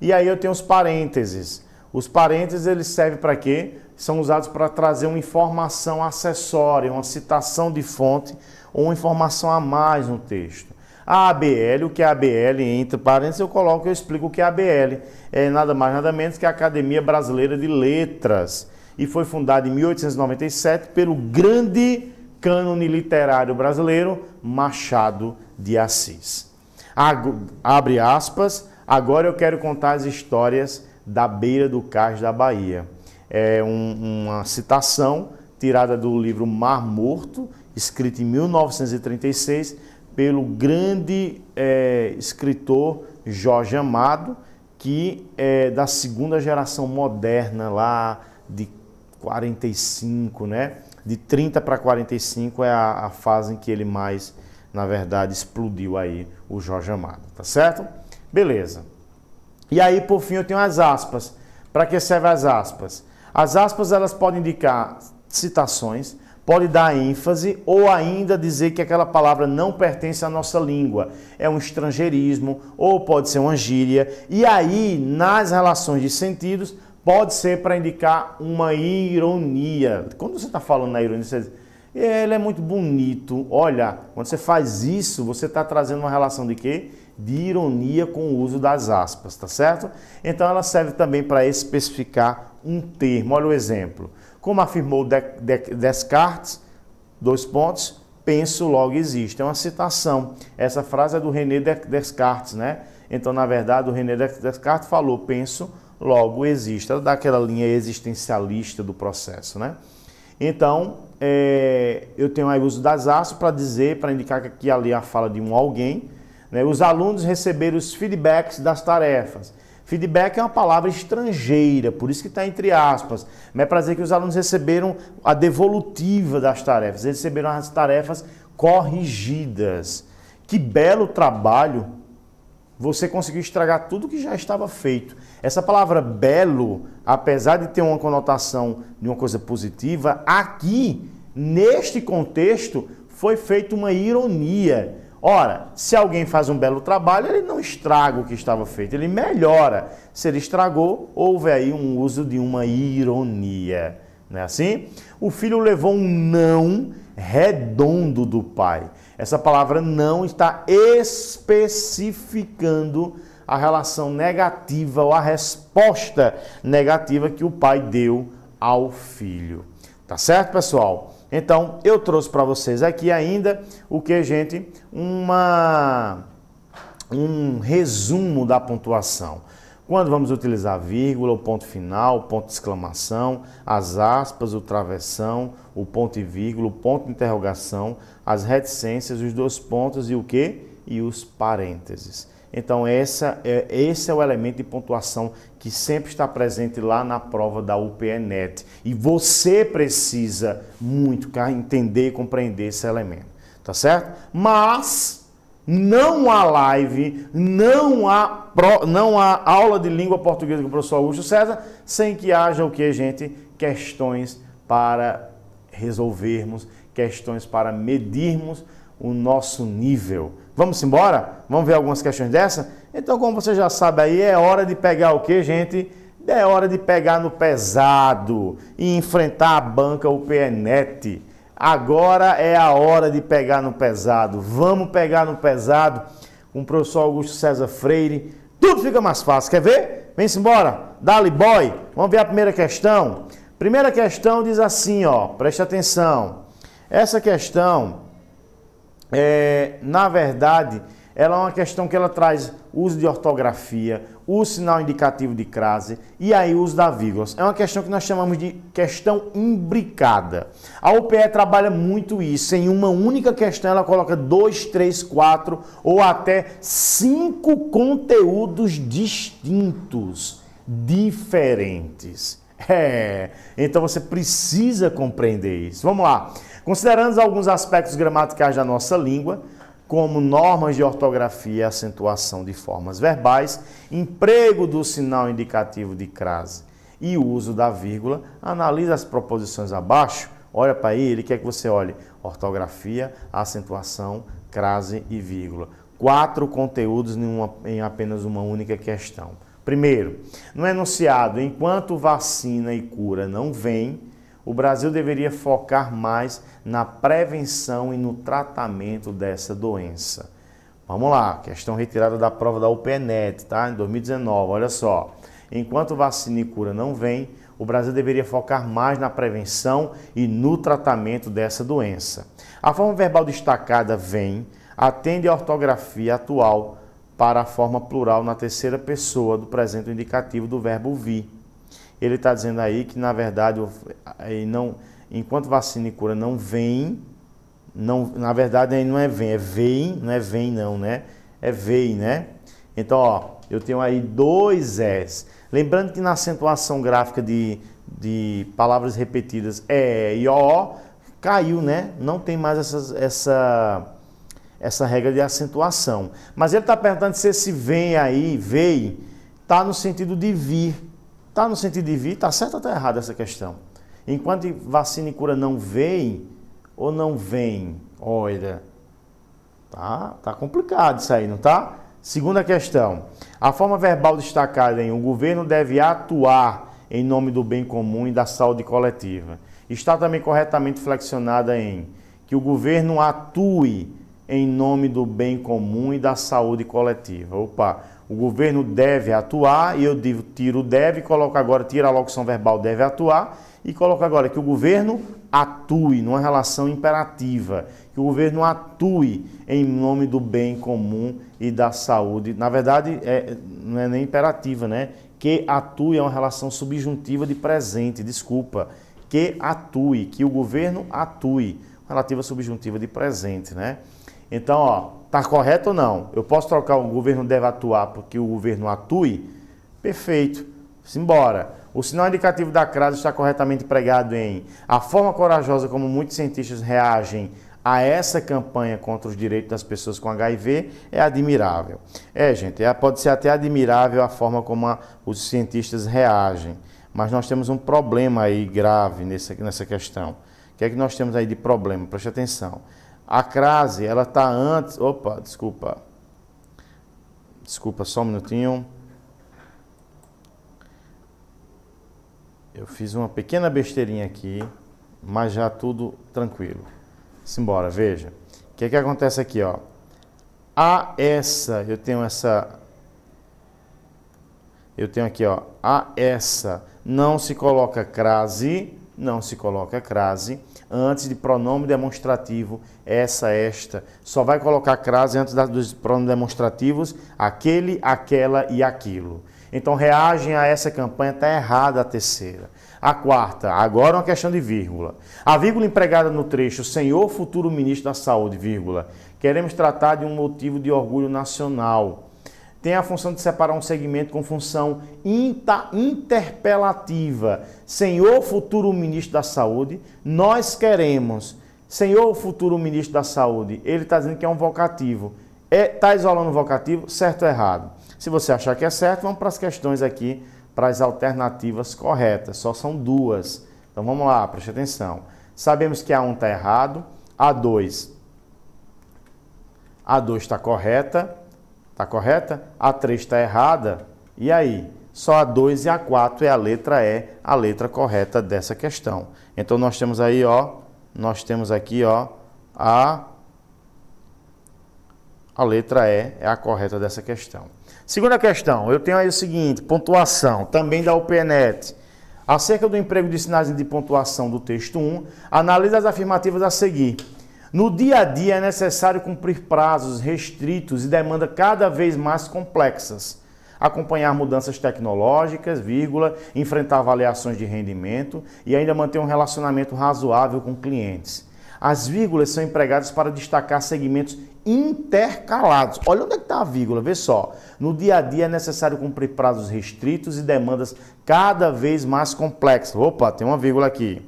E aí eu tenho os parênteses. Os parênteses eles servem para quê? São usados para trazer uma informação acessória, uma citação de fonte ou uma informação a mais no texto. A ABL, o que é ABL? Entre parênteses eu coloco, eu explico o que é ABL. É nada mais, nada menos que a Academia Brasileira de Letras. E foi fundada em 1897 pelo grande cânone literário brasileiro Machado de Assis. Abre aspas, agora eu quero contar as histórias da beira do cais da Bahia. É um, uma citação tirada do livro Mar Morto, escrito em 1936 pelo grande é, escritor Jorge Amado, que é da segunda geração moderna lá de 45, né? De 30 para 45 é a, a fase em que ele mais, na verdade, explodiu aí o Jorge Amado, tá certo? Beleza. E aí, por fim, eu tenho as aspas. Para que servem as aspas? As aspas elas podem indicar citações, pode dar ênfase ou ainda dizer que aquela palavra não pertence à nossa língua, é um estrangeirismo ou pode ser uma gíria. E aí, nas relações de sentidos, pode ser para indicar uma ironia. Quando você está falando na ironia, você diz, ele é muito bonito. Olha, quando você faz isso, você está trazendo uma relação de quê? de ironia com o uso das aspas, tá certo? Então ela serve também para especificar um termo. Olha o exemplo. Como afirmou Descartes, dois pontos, penso logo existe. É uma citação. Essa frase é do René Descartes, né? Então, na verdade, o René Descartes falou: penso logo existe. Ela dá aquela linha existencialista do processo, né? Então, é, eu tenho aí o uso das aspas para dizer, para indicar que aqui ali é a fala de um alguém né? Os alunos receberam os feedbacks das tarefas. Feedback é uma palavra estrangeira, por isso que está entre aspas. Mas é né? para dizer que os alunos receberam a devolutiva das tarefas, eles receberam as tarefas corrigidas. Que belo trabalho! Você conseguiu estragar tudo que já estava feito. Essa palavra belo, apesar de ter uma conotação de uma coisa positiva, aqui, neste contexto, foi feita uma ironia Ora, se alguém faz um belo trabalho, ele não estraga o que estava feito, ele melhora. Se ele estragou, houve aí um uso de uma ironia. Não é assim? O filho levou um não redondo do pai. Essa palavra não está especificando a relação negativa ou a resposta negativa que o pai deu ao filho. Tá certo, pessoal? Então, eu trouxe para vocês aqui ainda o que, gente? Uma, um resumo da pontuação. Quando vamos utilizar vírgula, o ponto final, o ponto de exclamação, as aspas, o travessão, o ponto e vírgula, o ponto de interrogação, as reticências, os dois pontos e o que? E os parênteses. Então, essa é, esse é o elemento de pontuação que sempre está presente lá na prova da UPNet. E você precisa muito entender e compreender esse elemento, tá certo? Mas não há live, não há, pro, não há aula de língua portuguesa com o professor Augusto César sem que haja o que, gente? Questões para resolvermos, questões para medirmos o nosso nível. Vamos embora? Vamos ver algumas questões dessa? Então, como você já sabe aí, é hora de pegar o que, gente? É hora de pegar no pesado e enfrentar a banca o PNET. Agora é a hora de pegar no pesado. Vamos pegar no pesado com o professor Augusto César Freire. Tudo fica mais fácil. Quer ver? Vem-se embora. Dali boy. Vamos ver a primeira questão. Primeira questão diz assim, ó. Preste atenção. Essa questão, é, na verdade, ela é uma questão que ela traz uso de ortografia, o sinal indicativo de crase e aí o uso da vírgula. É uma questão que nós chamamos de questão imbricada. A OPE trabalha muito isso. Em uma única questão, ela coloca dois, três, quatro ou até cinco conteúdos distintos, diferentes. É, então você precisa compreender isso. Vamos lá. Considerando alguns aspectos gramaticais da nossa língua, como normas de ortografia e acentuação de formas verbais, emprego do sinal indicativo de crase e uso da vírgula, analisa as proposições abaixo, olha para aí, ele quer que você olhe ortografia, acentuação, crase e vírgula. Quatro conteúdos em, uma, em apenas uma única questão. Primeiro, no enunciado, enquanto vacina e cura não vêm, o Brasil deveria focar mais na prevenção e no tratamento dessa doença. Vamos lá, questão retirada da prova da UPNET, tá? Em 2019, olha só. Enquanto vacina e cura não vem, o Brasil deveria focar mais na prevenção e no tratamento dessa doença. A forma verbal destacada vem atende à ortografia atual para a forma plural na terceira pessoa do presente indicativo do verbo vir ele está dizendo aí que, na verdade, não, enquanto vacina e cura não vem, não, na verdade aí não é vem, é vem, não é vem não, né? É vem, né? Então, ó, eu tenho aí dois S. Lembrando que na acentuação gráfica de, de palavras repetidas é e ó, caiu, né? Não tem mais essas, essa, essa regra de acentuação. Mas ele está perguntando se esse vem aí, vem, está no sentido de vir. Está no sentido de vir, está certo ou está errado essa questão? Enquanto vacina e cura não vem ou não vem, olha, tá, tá complicado isso aí, não tá? Segunda questão, a forma verbal destacada em o governo deve atuar em nome do bem comum e da saúde coletiva. Está também corretamente flexionada em que o governo atue em nome do bem comum e da saúde coletiva. Opa, o governo deve atuar, e eu digo tiro deve, coloca agora, tira a locução verbal deve atuar, e coloca agora que o governo atue numa relação imperativa, que o governo atue em nome do bem comum e da saúde. Na verdade, é, não é nem imperativa, né? Que atue é uma relação subjuntiva de presente, desculpa. Que atue, que o governo atue, relativa subjuntiva de presente, né? Então, ó, tá correto ou não? Eu posso trocar o governo deve atuar porque o governo atue? Perfeito. Simbora. O sinal indicativo da crise está corretamente pregado em a forma corajosa como muitos cientistas reagem a essa campanha contra os direitos das pessoas com HIV é admirável. É, gente, é, pode ser até admirável a forma como a, os cientistas reagem, mas nós temos um problema aí grave nessa, nessa questão. O que é que nós temos aí de problema? Preste atenção. A crase, ela está antes... Opa, desculpa. Desculpa, só um minutinho. Eu fiz uma pequena besteirinha aqui, mas já tudo tranquilo. Simbora, veja. O que é que acontece aqui, ó? A essa, eu tenho essa... Eu tenho aqui, ó, a essa. Não se coloca crase, não se coloca crase antes de pronome demonstrativo, essa, esta. Só vai colocar crase antes dos pronomes demonstrativos, aquele, aquela e aquilo. Então reagem a essa campanha, está errada a terceira. A quarta, agora uma questão de vírgula. A vírgula empregada no trecho Senhor futuro ministro da Saúde, vírgula. Queremos tratar de um motivo de orgulho nacional tem a função de separar um segmento com função interpelativa. Senhor futuro ministro da Saúde, nós queremos. Senhor futuro ministro da Saúde, ele está dizendo que é um vocativo. Está é, tá isolando o vocativo, certo ou errado? Se você achar que é certo, vamos para as questões aqui, para as alternativas corretas. Só são duas. Então vamos lá, preste atenção. Sabemos que a 1 está errado, a 2 a 2 está correta, Tá correta? A 3 está errada. E aí? Só a 2 e a 4 é a letra E, a letra correta dessa questão. Então nós temos aí, ó, nós temos aqui, ó, a a letra E é a correta dessa questão. Segunda questão, eu tenho aí o seguinte, pontuação, também da UPNet. Acerca do emprego de sinais de pontuação do texto 1, analisa as afirmativas a seguir. No dia a dia é necessário cumprir prazos restritos e demanda cada vez mais complexas. Acompanhar mudanças tecnológicas, vírgula, enfrentar avaliações de rendimento e ainda manter um relacionamento razoável com clientes. As vírgulas são empregadas para destacar segmentos intercalados. Olha onde é está a vírgula, vê só. No dia a dia é necessário cumprir prazos restritos e demandas cada vez mais complexas. Opa, tem uma vírgula aqui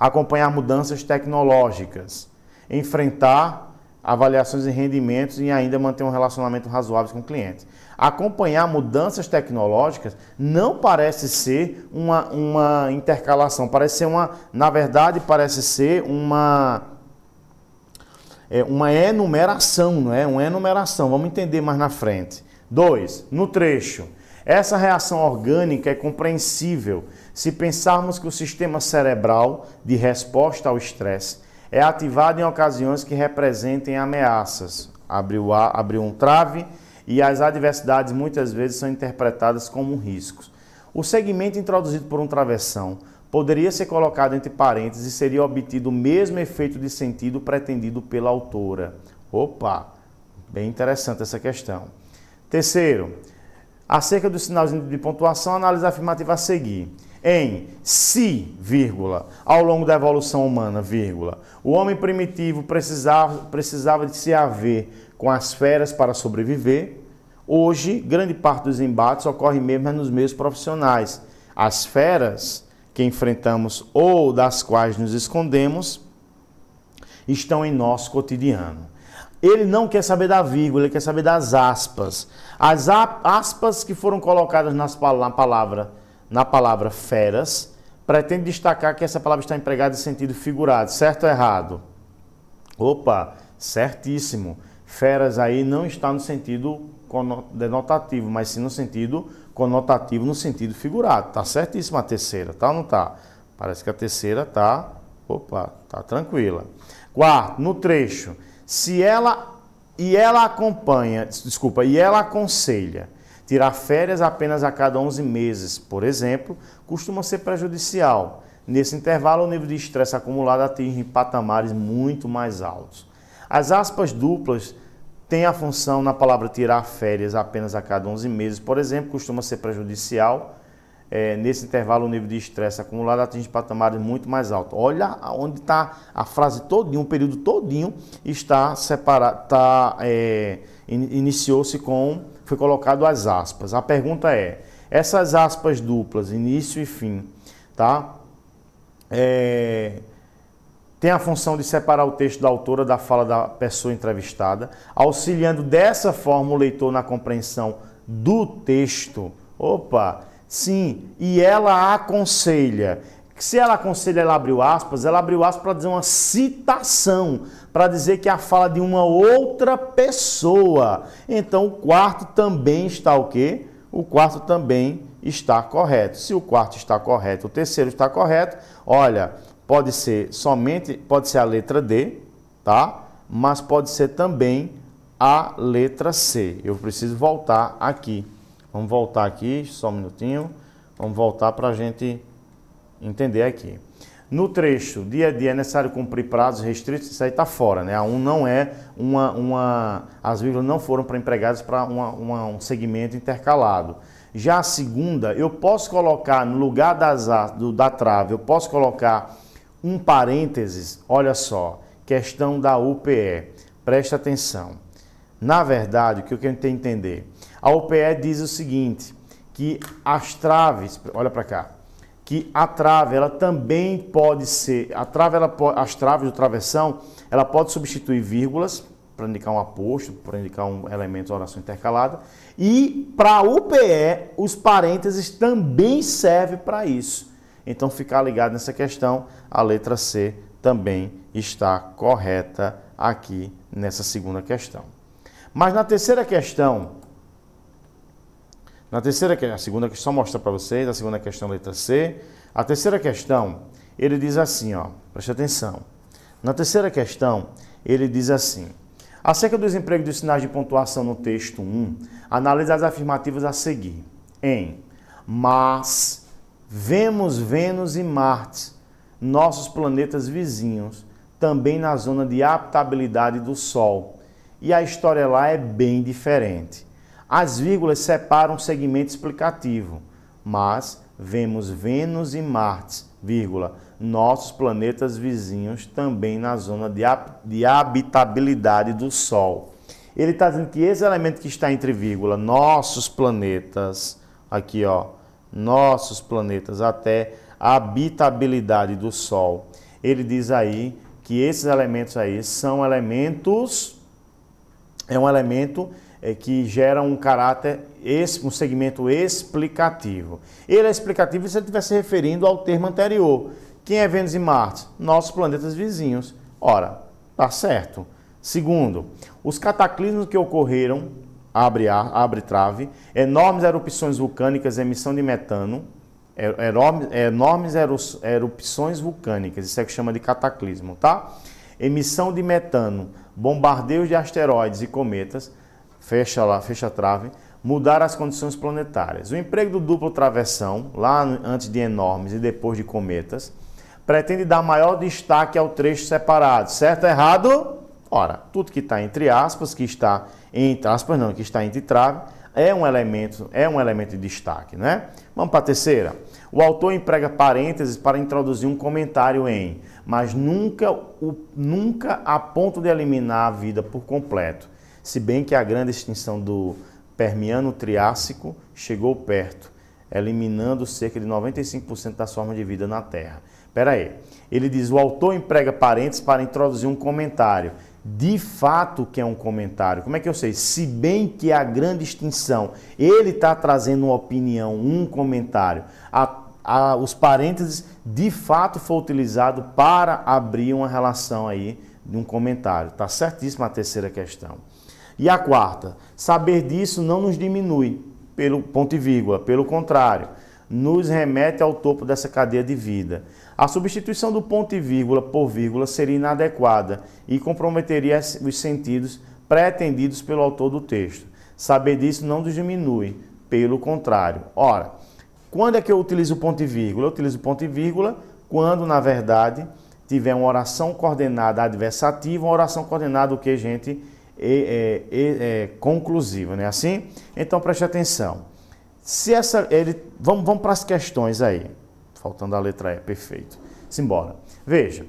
acompanhar mudanças tecnológicas, enfrentar avaliações e rendimentos e ainda manter um relacionamento razoável com o cliente. Acompanhar mudanças tecnológicas não parece ser uma, uma intercalação, parece ser uma, na verdade, parece ser uma é, uma enumeração, não é? Uma enumeração, vamos entender mais na frente. Dois, no trecho. Essa reação orgânica é compreensível se pensarmos que o sistema cerebral de resposta ao estresse é ativado em ocasiões que representem ameaças, abriu, um trave e as adversidades muitas vezes são interpretadas como riscos. O segmento introduzido por um travessão poderia ser colocado entre parênteses e seria obtido o mesmo efeito de sentido pretendido pela autora. Opa, bem interessante essa questão. Terceiro, acerca dos sinais de pontuação, análise afirmativa a seguir em si, vírgula, ao longo da evolução humana, vírgula, o homem primitivo precisava, precisava de se haver com as feras para sobreviver, hoje grande parte dos embates ocorre mesmo é nos meios profissionais. As feras que enfrentamos ou das quais nos escondemos estão em nosso cotidiano. Ele não quer saber da vírgula, ele quer saber das aspas. As aspas que foram colocadas nas, na palavra na palavra feras, pretende destacar que essa palavra está empregada em sentido figurado, certo ou errado? Opa, certíssimo. Feras aí não está no sentido denotativo, mas sim no sentido conotativo, no sentido figurado. Tá certíssima a terceira, tá ou não tá? Parece que a terceira tá, opa, tá tranquila. Quarto, no trecho, se ela e ela acompanha, desculpa, e ela aconselha Tirar férias apenas a cada 11 meses, por exemplo, costuma ser prejudicial. Nesse intervalo, o nível de estresse acumulado atinge patamares muito mais altos. As aspas duplas têm a função na palavra tirar férias apenas a cada 11 meses, por exemplo, costuma ser prejudicial. É, nesse intervalo, o nível de estresse acumulado atinge patamares muito mais altos. Olha onde está a frase todinho, o período todinho está separado, tá, é, in, iniciou-se com foi colocado as aspas. A pergunta é: essas aspas duplas, início e fim, tá? É, tem a função de separar o texto da autora da fala da pessoa entrevistada, auxiliando dessa forma o leitor na compreensão do texto. Opa! Sim, e ela aconselha que se ela aconselha, ela abriu aspas, ela abriu aspas para dizer uma citação, para dizer que é a fala de uma outra pessoa. Então o quarto também está o quê? O quarto também está correto. Se o quarto está correto, o terceiro está correto, olha, pode ser somente, pode ser a letra D, tá? Mas pode ser também a letra C. Eu preciso voltar aqui. Vamos voltar aqui, só um minutinho. Vamos voltar para a gente entender aqui. No trecho dia a dia é necessário cumprir prazos restritos, isso aí está fora, né? A 1 um não é uma, uma. As vírgulas não foram para empregadas para um segmento intercalado. Já a segunda, eu posso colocar no lugar das, do, da trave, eu posso colocar um parênteses, olha só, questão da UPE. Presta atenção. Na verdade, o que eu quero entender? A UPE diz o seguinte: que as traves, olha para cá, que a trave ela também pode ser, a trave ela as traves do travessão, ela pode substituir vírgulas para indicar um aposto, para indicar um elemento de oração intercalada, e para o PE os parênteses também servem para isso. Então ficar ligado nessa questão, a letra C também está correta aqui nessa segunda questão. Mas na terceira questão, na terceira, a segunda questão mostra para vocês, a segunda questão letra C. A terceira questão, ele diz assim, ó, preste atenção. Na terceira questão, ele diz assim: Acerca do desemprego dos sinais de pontuação no texto 1, analise as afirmativas a seguir. Em mas vemos Vênus e Marte, nossos planetas vizinhos, também na zona de habitabilidade do Sol. E a história lá é bem diferente. As vírgulas separam o segmento explicativo, mas vemos Vênus e Marte, vírgula, nossos planetas vizinhos também na zona de, de habitabilidade do Sol. Ele está dizendo que esse elemento que está entre vírgula, nossos planetas, aqui ó, nossos planetas até a habitabilidade do Sol. Ele diz aí que esses elementos aí são elementos, é um elemento é, que gera um caráter, um segmento explicativo. Ele é explicativo se ele estiver se referindo ao termo anterior. Quem é Vênus e Marte? Nossos planetas vizinhos. Ora, tá certo. Segundo, os cataclismos que ocorreram, abre, ar, abre trave, enormes erupções vulcânicas, emissão de metano, enormes erupções vulcânicas, isso é que chama de cataclismo, tá? Emissão de metano, bombardeios de asteroides e cometas, fecha lá, fecha a trave, mudar as condições planetárias. O emprego do duplo travessão, lá antes de Enormes e depois de Cometas, pretende dar maior destaque ao trecho separado. Certo ou errado? Ora, tudo que está entre aspas, que está entre aspas não, que está entre trave, é um elemento, é um elemento de destaque, né? Vamos para a terceira. O autor emprega parênteses para introduzir um comentário em, mas nunca, o, nunca a ponto de eliminar a vida por completo se bem que a grande extinção do Permiano Triássico chegou perto, eliminando cerca de 95% das formas de vida na Terra. Pera aí, ele diz: o autor emprega parênteses para introduzir um comentário. De fato, que é um comentário. Como é que eu sei? Se bem que a grande extinção, ele está trazendo uma opinião, um comentário. A, a, os parênteses, de fato, foi utilizado para abrir uma relação aí de um comentário. Tá certíssima a terceira questão. E a quarta, saber disso não nos diminui, pelo ponto e vírgula, pelo contrário, nos remete ao topo dessa cadeia de vida. A substituição do ponto e vírgula por vírgula seria inadequada e comprometeria os sentidos pretendidos pelo autor do texto. Saber disso não nos diminui, pelo contrário. Ora, quando é que eu utilizo o ponto e vírgula? Eu utilizo o ponto e vírgula quando, na verdade, tiver uma oração coordenada adversativa, uma oração coordenada o que, gente? e, é, e, e, conclusiva, não é né? assim? Então preste atenção. Se essa, ele, vamos, vamos para as questões aí. Faltando a letra E, perfeito. Simbora. Veja,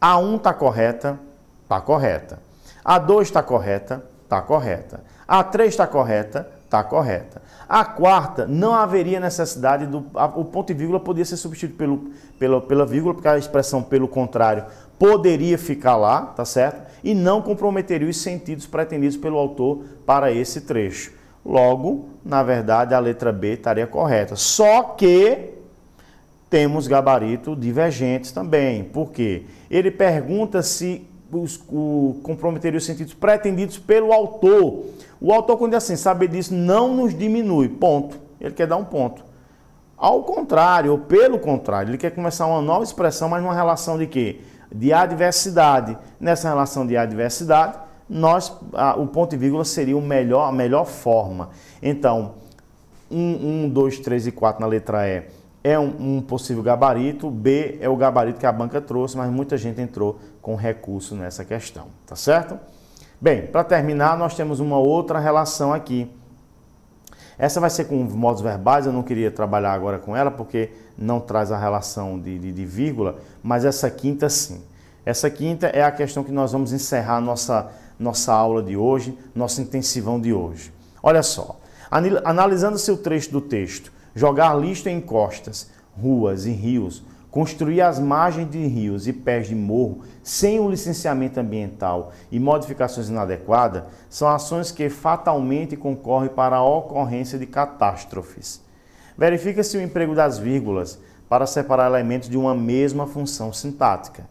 a 1 está correta, está correta. A 2 está correta, está correta. A 3 está correta, está correta. A quarta, não haveria necessidade do. A, o ponto e vírgula poderia ser substituído pelo, pela, pela vírgula, porque a expressão pelo contrário poderia ficar lá, tá certo? E não comprometeria os sentidos pretendidos pelo autor para esse trecho. Logo, na verdade, a letra B estaria correta. Só que temos gabarito divergente também. Por quê? Ele pergunta se os, o, comprometeria os sentidos pretendidos pelo autor. O autor, quando diz assim, saber disso não nos diminui, ponto. Ele quer dar um ponto. Ao contrário, ou pelo contrário, ele quer começar uma nova expressão, mas numa relação de quê? de adversidade. Nessa relação de adversidade, nós, a, o ponto e vírgula seria o melhor, a melhor forma. Então, 1, 2, 3 e 4 na letra E é um, um, possível gabarito, B é o gabarito que a banca trouxe, mas muita gente entrou com recurso nessa questão, tá certo? Bem, para terminar, nós temos uma outra relação aqui. Essa vai ser com modos verbais, eu não queria trabalhar agora com ela, porque não traz a relação de, de, de vírgula, mas essa quinta sim. Essa quinta é a questão que nós vamos encerrar nossa, nossa aula de hoje, nosso intensivão de hoje. Olha só, analisando seu trecho do texto, jogar lixo em costas, ruas e rios, construir as margens de rios e pés de morro sem o licenciamento ambiental e modificações inadequadas são ações que fatalmente concorrem para a ocorrência de catástrofes. Verifica-se o emprego das vírgulas para separar elementos de uma mesma função sintática.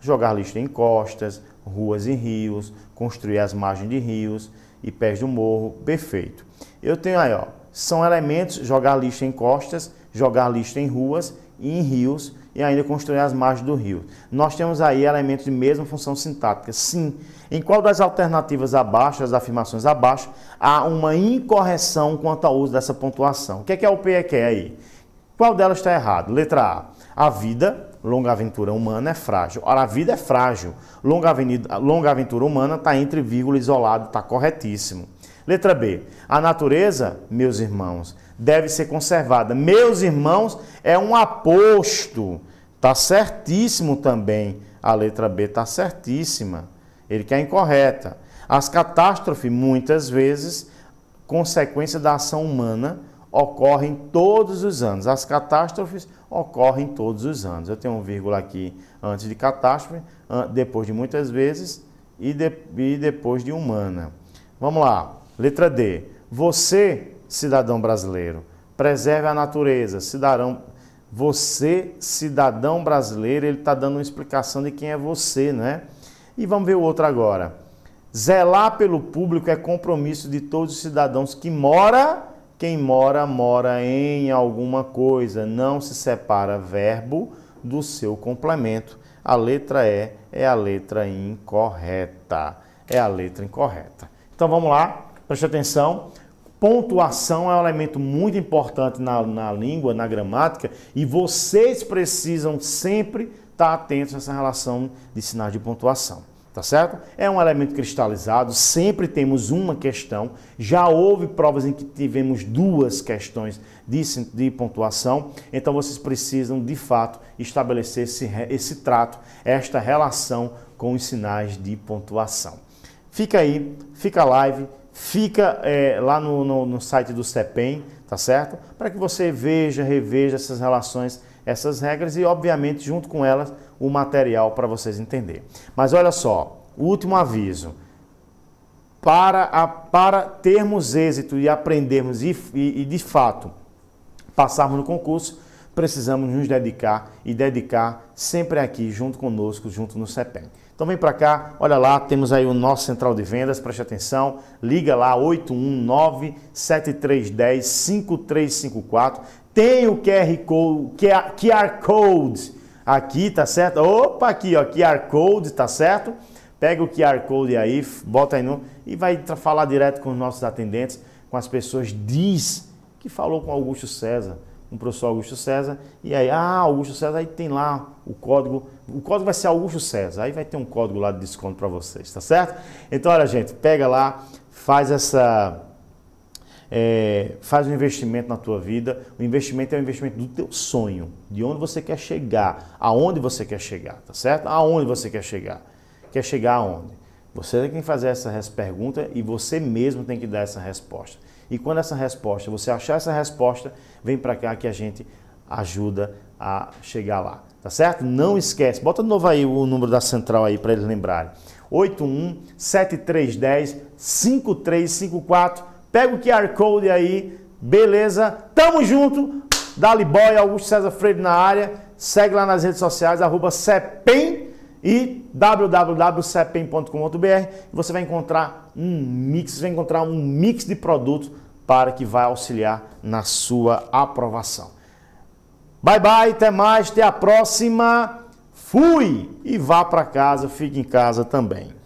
Jogar lixo em costas, ruas e rios, construir as margens de rios e pés do morro, perfeito. Eu tenho aí, ó, são elementos jogar lixo em costas, jogar lixo em ruas e em rios e ainda construir as margens do rio. Nós temos aí elementos de mesma função sintática. Sim, em qual das alternativas abaixo, das afirmações abaixo, há uma incorreção quanto ao uso dessa pontuação. O que é que a UPE quer aí? Qual delas está errado? Letra A. A vida, longa aventura humana, é frágil. Ora, a vida é frágil. Longa, avenida, longa aventura humana está entre vírgula isolado, está corretíssimo. Letra B. A natureza, meus irmãos, deve ser conservada. Meus irmãos é um aposto. está certíssimo também. A letra B está certíssima ele quer incorreta. As catástrofes, muitas vezes, consequência da ação humana, ocorrem todos os anos. As catástrofes ocorrem todos os anos. Eu tenho um vírgula aqui antes de catástrofe, depois de muitas vezes e, de, e depois de humana. Vamos lá. Letra D. Você, cidadão brasileiro, preserve a natureza. Cidadão, você, cidadão brasileiro, ele está dando uma explicação de quem é você, né? E vamos ver o outro agora. Zelar pelo público é compromisso de todos os cidadãos que mora, quem mora, mora em alguma coisa. Não se separa verbo do seu complemento. A letra E é a letra incorreta. É a letra incorreta. Então vamos lá, preste atenção. Pontuação é um elemento muito importante na, na língua, na gramática, e vocês precisam sempre estar tá atento essa relação de sinais de pontuação. Tá certo? É um elemento cristalizado, sempre temos uma questão. Já houve provas em que tivemos duas questões de, de pontuação, então vocês precisam de fato estabelecer esse, esse trato, esta relação com os sinais de pontuação. Fica aí, fica a live, fica é, lá no, no, no site do CEPEM, tá certo? Para que você veja, reveja essas relações essas regras e, obviamente, junto com elas, o material para vocês entenderem. Mas olha só, último aviso. Para, a, para termos êxito e aprendermos e, e, e, de fato passarmos no concurso, precisamos nos dedicar e dedicar sempre aqui junto conosco, junto no CEPEM. Então vem para cá, olha lá, temos aí o nosso central de vendas, preste atenção, liga lá 819 7310 5354. Tem o QR Code, QR Code aqui, tá certo? Opa, aqui, ó, QR Code, tá certo? Pega o QR Code aí, bota aí no e vai falar direto com os nossos atendentes, com as pessoas, diz que falou com Augusto César, com o professor Augusto César, e aí, ah, Augusto César, aí tem lá o código, o código vai ser Augusto César, aí vai ter um código lá de desconto para vocês, tá certo? Então, olha, gente, pega lá, faz essa é, faz um investimento na tua vida. O investimento é o investimento do teu sonho, de onde você quer chegar, aonde você quer chegar, tá certo? Aonde você quer chegar? Quer chegar aonde? Você tem que fazer essa pergunta e você mesmo tem que dar essa resposta. E quando essa resposta, você achar essa resposta, vem para cá que a gente ajuda a chegar lá, tá certo? Não esquece, bota de novo aí o número da central aí para eles lembrarem. 81 7310 5354 Pega o QR Code aí, beleza? Tamo junto! Dali Boy, Augusto César Freire na área. Segue lá nas redes sociais, arroba CEPEM e www.cepem.com.br. Você vai encontrar um mix, vai encontrar um mix de produtos para que vai auxiliar na sua aprovação. Bye bye, até mais, até a próxima. Fui e vá para casa, fique em casa também.